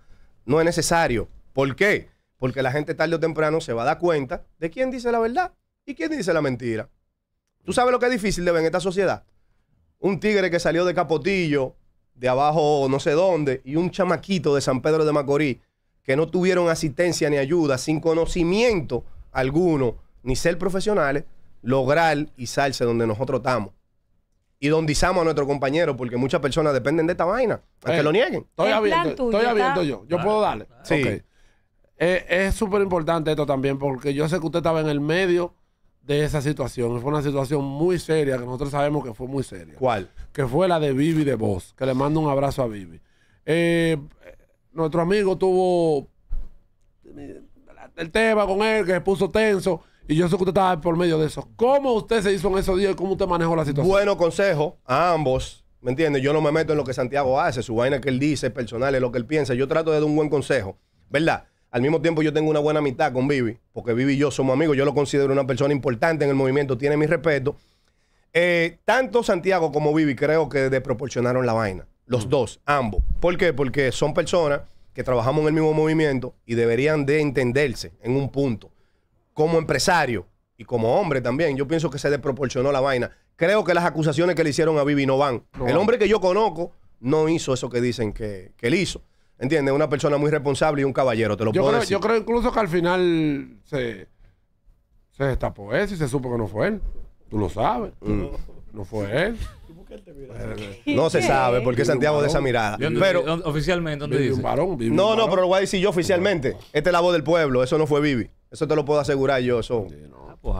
no es necesario. ¿Por qué? Porque la gente tarde o temprano se va a dar cuenta de quién dice la verdad y quién dice la mentira. ¿Tú sabes lo que es difícil de ver en esta sociedad? Un tigre que salió de Capotillo, de abajo no sé dónde, y un chamaquito de San Pedro de Macorís que no tuvieron asistencia ni ayuda, sin conocimiento alguno, ni ser profesionales, lograr y salse donde nosotros estamos y izamos a nuestro compañero porque muchas personas dependen de esta vaina, aunque que lo nieguen. Estoy abierto, estoy abierto yo. Yo puedo darle. Sí. Eh, es súper importante esto también porque yo sé que usted estaba en el medio de esa situación. Fue una situación muy seria que nosotros sabemos que fue muy seria. ¿Cuál? Que fue la de Vivi de Voz, que le mando un abrazo a Vivi. Eh, nuestro amigo tuvo eh, el tema con él que se puso tenso y yo sé que usted estaba por medio de eso. ¿Cómo usted se hizo en esos días y cómo usted manejó la situación? Bueno, consejo a ambos. ¿Me entiendes? Yo no me meto en lo que Santiago hace, su vaina que él dice, personal, es lo que él piensa. Yo trato de dar un buen consejo, ¿verdad? Al mismo tiempo yo tengo una buena amistad con Vivi, porque Vivi y yo somos amigos, yo lo considero una persona importante en el movimiento, tiene mi respeto. Eh, tanto Santiago como Vivi creo que desproporcionaron la vaina, los mm. dos, ambos. ¿Por qué? Porque son personas que trabajamos en el mismo movimiento y deberían de entenderse en un punto como empresario y como hombre también, yo pienso que se desproporcionó la vaina. Creo que las acusaciones que le hicieron a Vivi no van. El hombre que yo conozco no hizo eso que dicen que, él hizo. ¿Entiendes? Una persona muy responsable y un caballero, te lo yo Yo creo incluso que al final se, se destapó eso y se supo que no fue él. Tú lo sabes. Mm. No fue él. No se sabe por qué Santiago de esa mirada. Pero, oficialmente, ¿dónde dice? no, no, pero lo voy a decir yo oficialmente. Esta es la voz del pueblo, eso no fue Vivi. Eso te lo puedo asegurar yo, eso. te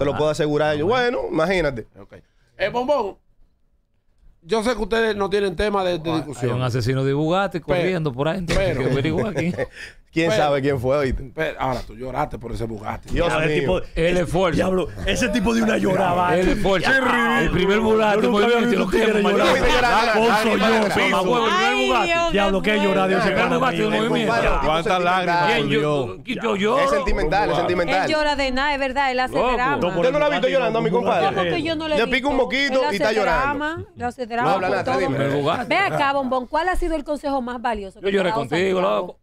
lo ah, puedo asegurar pues, yo. Bueno, imagínate. Okay. Eh, bombón, yo sé que ustedes no tienen tema de, discusión. Hay un asesino de Bugatti corriendo por ahí. Pero, [LAUGHS] aquí. ¿Quién sabe quién fue hoy? ahora tú lloraste por ese Bugatti. Dios mío. tipo, el Diablo, ese tipo de una lloraba. El esfuerzo. El primer Bugatti. nunca había que yo. Diablo, qué llorar. Dios mío. Cuántas lágrimas. Yo Es sentimental, es sentimental. Él llora de nada, es verdad. Él hace drama. Usted no lo ha visto llorando a mi compadre. Le pica un moquito y está llorando. Ve acá, Bombón, ¿cuál ha sido el consejo más valioso? Que Yo lloré contigo, loco.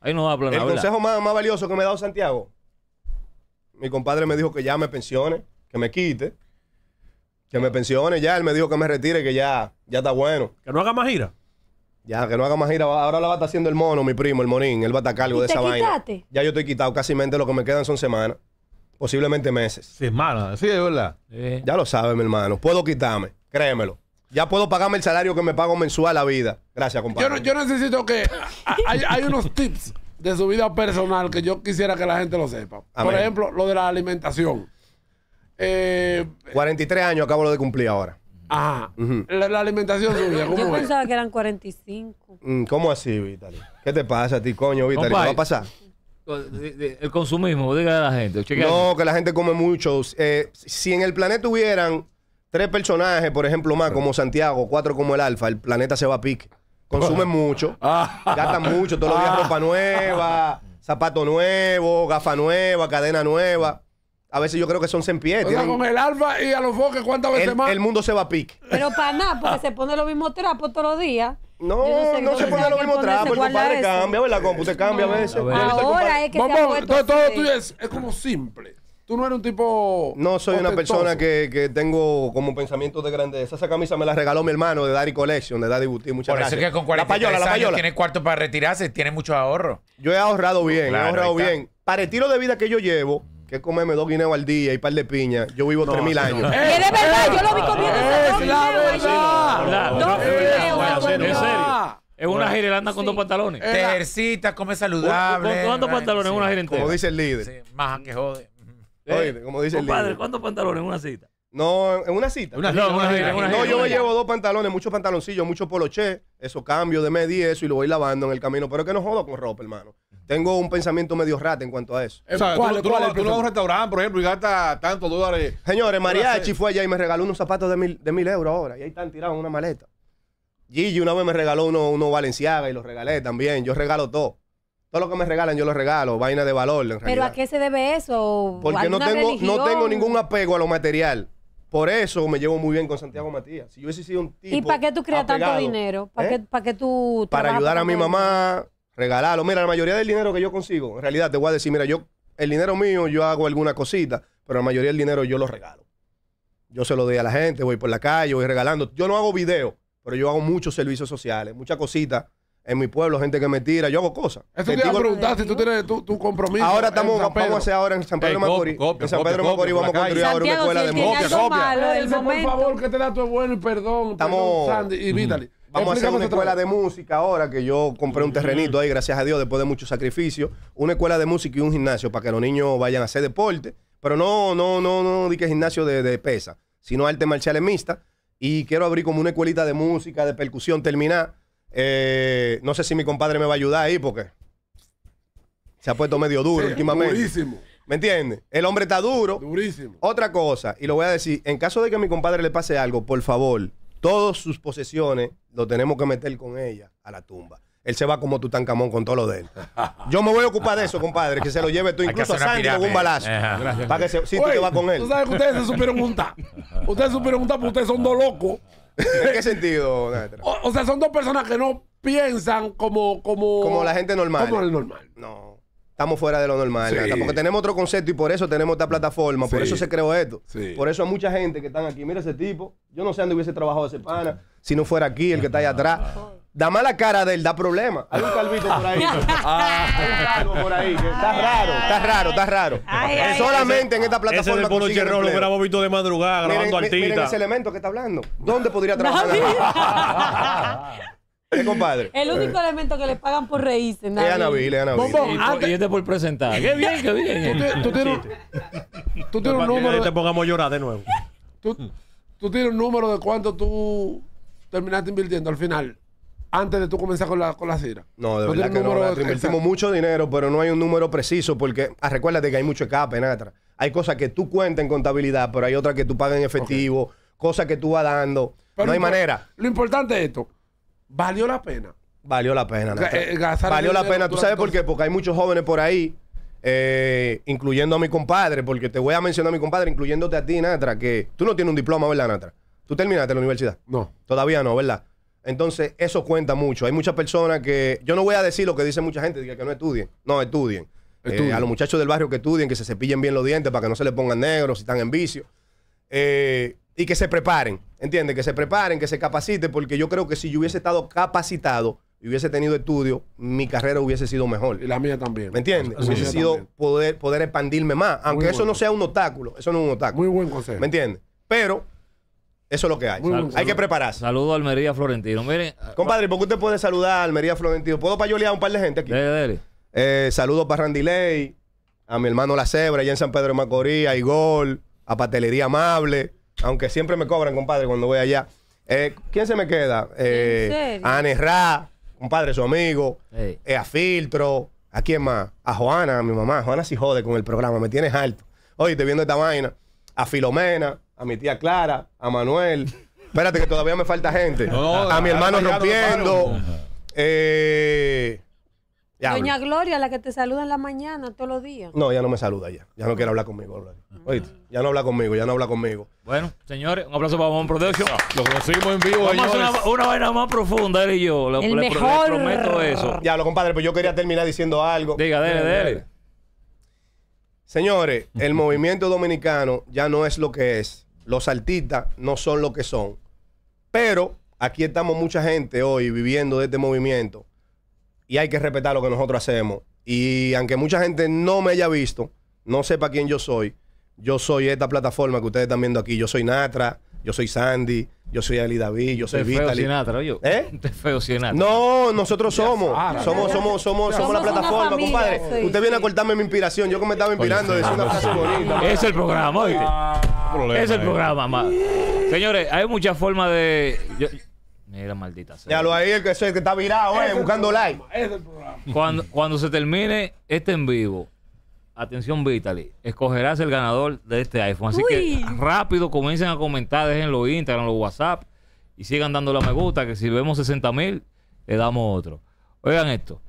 Ahí no El consejo más, valioso que me ha dado Santiago. Mi compadre me dijo que ya me pensione, que me quite, que me pensione ya. Él me dijo que me retire, que ya, ya está bueno. Que no haga más gira. Ya, que no haga más gira. Ahora la va a estar haciendo el mono, mi primo, el monín. El va a estar cargo de esa vaina. Ya yo estoy quitado. Casi mente lo que me quedan son semanas. Posiblemente meses. Semanas, sí, es verdad. Ya lo sabe, mi hermano. Puedo quitarme, créemelo. Ya puedo pagarme el salario que me pago mensual a la vida. Gracias, compadre. Yo, necesito que. [LAUGHS] hay, unos tips de su vida personal que yo quisiera que la gente lo sepa. Por ejemplo, lo de la alimentación. 43 eh, años acabo de cumplir ahora. Ajá. la, alimentación [LAUGHS] suya, ¿cómo Yo pensaba que eran 45. Mm, ¿Cómo así, Vitali? ¿Qué te pasa a ti, coño, Vitali? ¿Qué va a pasar? El consumismo, diga a la gente. no, que la gente come mucho. Eh, si en el planeta hubieran tres personajes, por ejemplo, más como Santiago, cuatro como el Alfa, el planeta se va a pic Consumen [LAUGHS] mucho, ah. gastan mucho, todos los días ah. ropa nueva, zapato nuevo, gafa nueva, cadena nueva. A veces yo creo que son 100 pies. con el alfa y a los foques, ¿cuántas veces más? El mundo se va a pique. Pero para nada, porque se pone lo mismo trapo todos [LAUGHS] los días. No, no, se pone los mismos trapos. El compadre cambia, ¿verdad? Compu, usted cambia a veces. Ahora, Ahora es que todo, todo tuyo es, es como simple. Tú no eres un tipo. No soy una persona que, que tengo como pensamientos de grandeza. Esa camisa me la regaló mi hermano de Daddy Collection, de Daddy Boutique. Muchas Por gracias. eso es que con 43 la payola, la payola. tiene cuarto para retirarse, tiene mucho ahorro. Yo he ahorrado bien, he ahorrado bien. Para el estilo de vida que yo llevo, que es comerme dos guineos al día y par de piña, yo vivo 3.000 años. ¡Es de verdad, yo lo vi ah, comiendo Es la verdad. Dos En serio. Es una gira, anda con dos pantalones. Te ejercitas, come saludable. ¿Con dos pantalones? Una gira Como dice el líder. más que jode. Oye, como dice el Compadre, ¿cuántos pantalones en una cita? No, en una cita. no, yo me llevo dos pantalones, muchos pantaloncillos, muchos poloché, eso cambio de media eso y lo voy lavando en el camino. Pero es que no jodo con ropa, hermano. Tengo un pensamiento medio rata en cuanto a eso. O sea, eh, tú, vas a un restaurante, por ejemplo, y gastas tantos dólares. Señores, Mariachi fue allá y me regaló unos zapatos de mil, de mil euros ahora. Y ahí están tirados en una maleta. Gigi una vez me regaló uno, uno Valenciaga y los regalé también. Yo regalo todo. Todo lo que me regalan yo lo regalo, vaina de valor. En realidad. Pero ¿a qué se debe eso? Porque no tengo, no tengo ningún apego a lo material. Por eso me llevo muy bien con Santiago Matías. Si yo hubiese sido un tipo. ¿Y para qué tú creas tanto dinero? ¿eh? ¿Para, para tú.? Para ayudar a mi mamá, regalarlo. Mira, la mayoría del dinero que yo consigo, en realidad te voy a decir, mira, yo, el dinero mío, yo hago alguna cosita, pero la mayoría del dinero yo lo regalo. Yo se lo doy a la gente, voy por la calle, voy regalando. Yo no hago video, pero yo hago muchos servicios sociales, muchas cositas en mi pueblo, gente que me tira, yo hago cosas. Eso te iba a si tú tienes tu, compromiso. Ahora estamos, vamos a hacer ahora en San Pedro de Macorís. En San Pedro de Macorís vamos a construir ahora una escuela de música copia. Por favor, que te da tu bueno y perdón. Estamos. Sandy y Vamos a hacer una escuela de música ahora, que yo compré un terrenito ahí, gracias a Dios, después de mucho sacrificio. Una escuela de música y un gimnasio para que los niños vayan a hacer deporte. Pero no, no, no, no, di que gimnasio de, de pesa, sino arte marciales mixta. Y quiero abrir como una escuelita de música, de percusión, terminar eh, no sé si mi compadre me va a ayudar ahí porque se ha puesto medio duro últimamente. Durísimo. ¿Me entiendes? El hombre está duro. Durísimo. Otra cosa, y lo voy a decir, en caso de que a mi compadre le pase algo, por favor, todas sus posesiones lo tenemos que meter con ella a la tumba. Él se va como Tutankamón con todo lo de él. [LAUGHS] Yo me voy a ocupar de eso, compadre, que se lo lleve tú incluso a sangre con un balazo. Para que se, sí, tú con él. Tú sabes que ustedes se supieron juntar. [LAUGHS] Ustedes se supieron juntar porque ustedes son dos locos ¿En qué sentido, O, sea, son dos personas que no piensan como, como. Como la gente normal. Como el normal. No. Estamos fuera de lo normal, porque tenemos otro concepto y por eso tenemos esta plataforma, por eso se creó esto. Por eso hay mucha gente que están aquí, mira ese tipo, yo no sé dónde hubiese trabajado ese pana, si no fuera aquí, el que está ahí atrás. Ah da mala cara de él, da problema. Hay un calvito por ahí. [LAUGHS] Hay un por ahí. está, raro, está, raro, está raro, solamente en esta plataforma. Ese Polo Cherro lo grabamos visto de madrugada grabando artistas. Miren ese elemento que está hablando. ¿Dónde podría [LAUGHS] trabajar? ¿Qué compadre? El único eh. elemento que le pagan por reírse. Le Anabil, es Anabil. Y este por presentar. Qué bien, qué bien. Tú, tienes, un número. te pongamos a llorar de nuevo. tú tienes un número de cuánto tú terminaste invirtiendo al final antes de tú comenzar con la, con No, de verdad que no. invertimos mucho dinero, pero no hay un número preciso porque ah, recuérdate que hay mucho escape, Natra. Hay cosas que tú cuentas en contabilidad, pero hay otras que tú pagas en efectivo, cosas que tú vas dando. no hay manera. Lo importante es esto. ¿Valió la pena? Valió la pena. Natra. Eh, valió la pena. ¿Tú sabes por qué? Porque hay muchos jóvenes por ahí, eh, incluyendo a mi compadre, porque te voy a mencionar a mi compadre, incluyéndote a ti, Natra, que tú no tienes un diploma, ¿verdad, Natra? ¿Tú terminaste la universidad? No. Todavía no, ¿verdad? Entonces, eso cuenta mucho. Hay muchas personas que. Yo no voy a decir lo que dice mucha gente, que no estudien. No, eh, estudien. a los muchachos del barrio que estudien, que se cepillen bien los dientes para que no se les pongan negros si están en vicio. Eh, y que se preparen, ¿entiendes? Que se preparen, que se capaciten, porque yo creo que si yo hubiese estado capacitado y hubiese tenido estudio, mi carrera hubiese sido mejor. Y la mía también. ¿Me entiendes? Hubiese sido poder, poder expandirme más, aunque eso no sea un obstáculo, eso no es un obstáculo. Muy buen consejo. ¿Me entiendes? Pero eso es lo que hay. hay que prepararse. Saludo a Almería Florentino. Ah, compadre, ¿por qué usted puede saludar a Almería Florentino? ¿Puedo payolear a un par de gente aquí? Dele, eh, saludos para Randy Ley, a mi hermano La Cebra, allá en San Pedro de Macorís, a Igor, a Patelería Amable, aunque siempre me cobran, compadre, cuando voy allá. Eh, ¿Quién se me queda? Eh, a Anes compadre, su amigo, eh, a Filtro, ¿a quién más? A Joana, a mi mamá. Joana sí jode con el programa, me tienes alto. Oye, te viendo esta vaina a Filomena, a mi tía Clara, a Manuel. [LAUGHS] Espérate que todavía me falta gente. a mi hermano rompiendo. Eh, Doña Gloria, la que te saluda en la mañana todos los días. No, ya no me saluda ya. Ya no quiere hablar conmigo, ya no habla conmigo, ya no habla conmigo. Bueno, señores, un aplauso para un protección. Lo conocimos en vivo. Vamos a hacer una, vaina más profunda, él y yo. Le, El mejor. prometo eso. Ya, lo compadre, pues yo quería terminar diciendo algo. Diga, dele, eh, dele. dele. Señores, el [LAUGHS] movimiento dominicano ya no es lo que es. Los artistas no son lo que son. Pero aquí estamos mucha gente hoy viviendo de este movimiento. Y hay que respetar lo que nosotros hacemos. Y aunque mucha gente no me haya visto, no sepa quién yo soy, yo soy esta plataforma que ustedes están viendo aquí. Yo soy Natra, yo soy Sandy, yo soy Ali David, yo soy Víctor. Sinatra, yo. ¿Eh? Te feo ¿Eh? [LAUGHS] No, nosotros somos. Somos, somos, somos, somos, la plataforma, compadre. Usted viene a cortarme mi inspiración. Yo que me estaba inspirando Es una frase bonita. Es el programa, oye. Ah, es el eh. programa, más. Señores, hay muchas formas de. Mira, maldita sea. Ya ahí, el que, el que está virado, eh, buscando like. Es el programa. Cuando, cuando se termine este en vivo, Atención Vitaly, escogerás el ganador de este iPhone. Así que rápido comiencen a comentar, déjenlo Instagram, los WhatsApp y sigan dando la me gusta, que si vemos 60 mil, le damos otro. Oigan esto,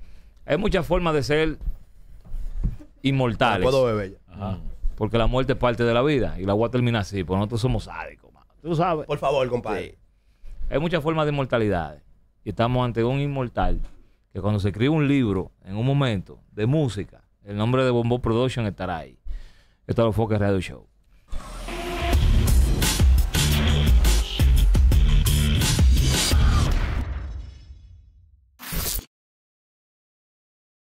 hay muchas formas de ser inmortales. No puedo beber Porque la muerte es parte de la vida y la agua termina así, Por pues nosotros somos sádicos, Tú sabes. Por favor, compadre. Hay muchas formas de inmortalidad y estamos ante un inmortal que cuando se escribe un libro en un momento de música, el nombre de Bombo Production estará ahí. Esto es Focus Radio Show.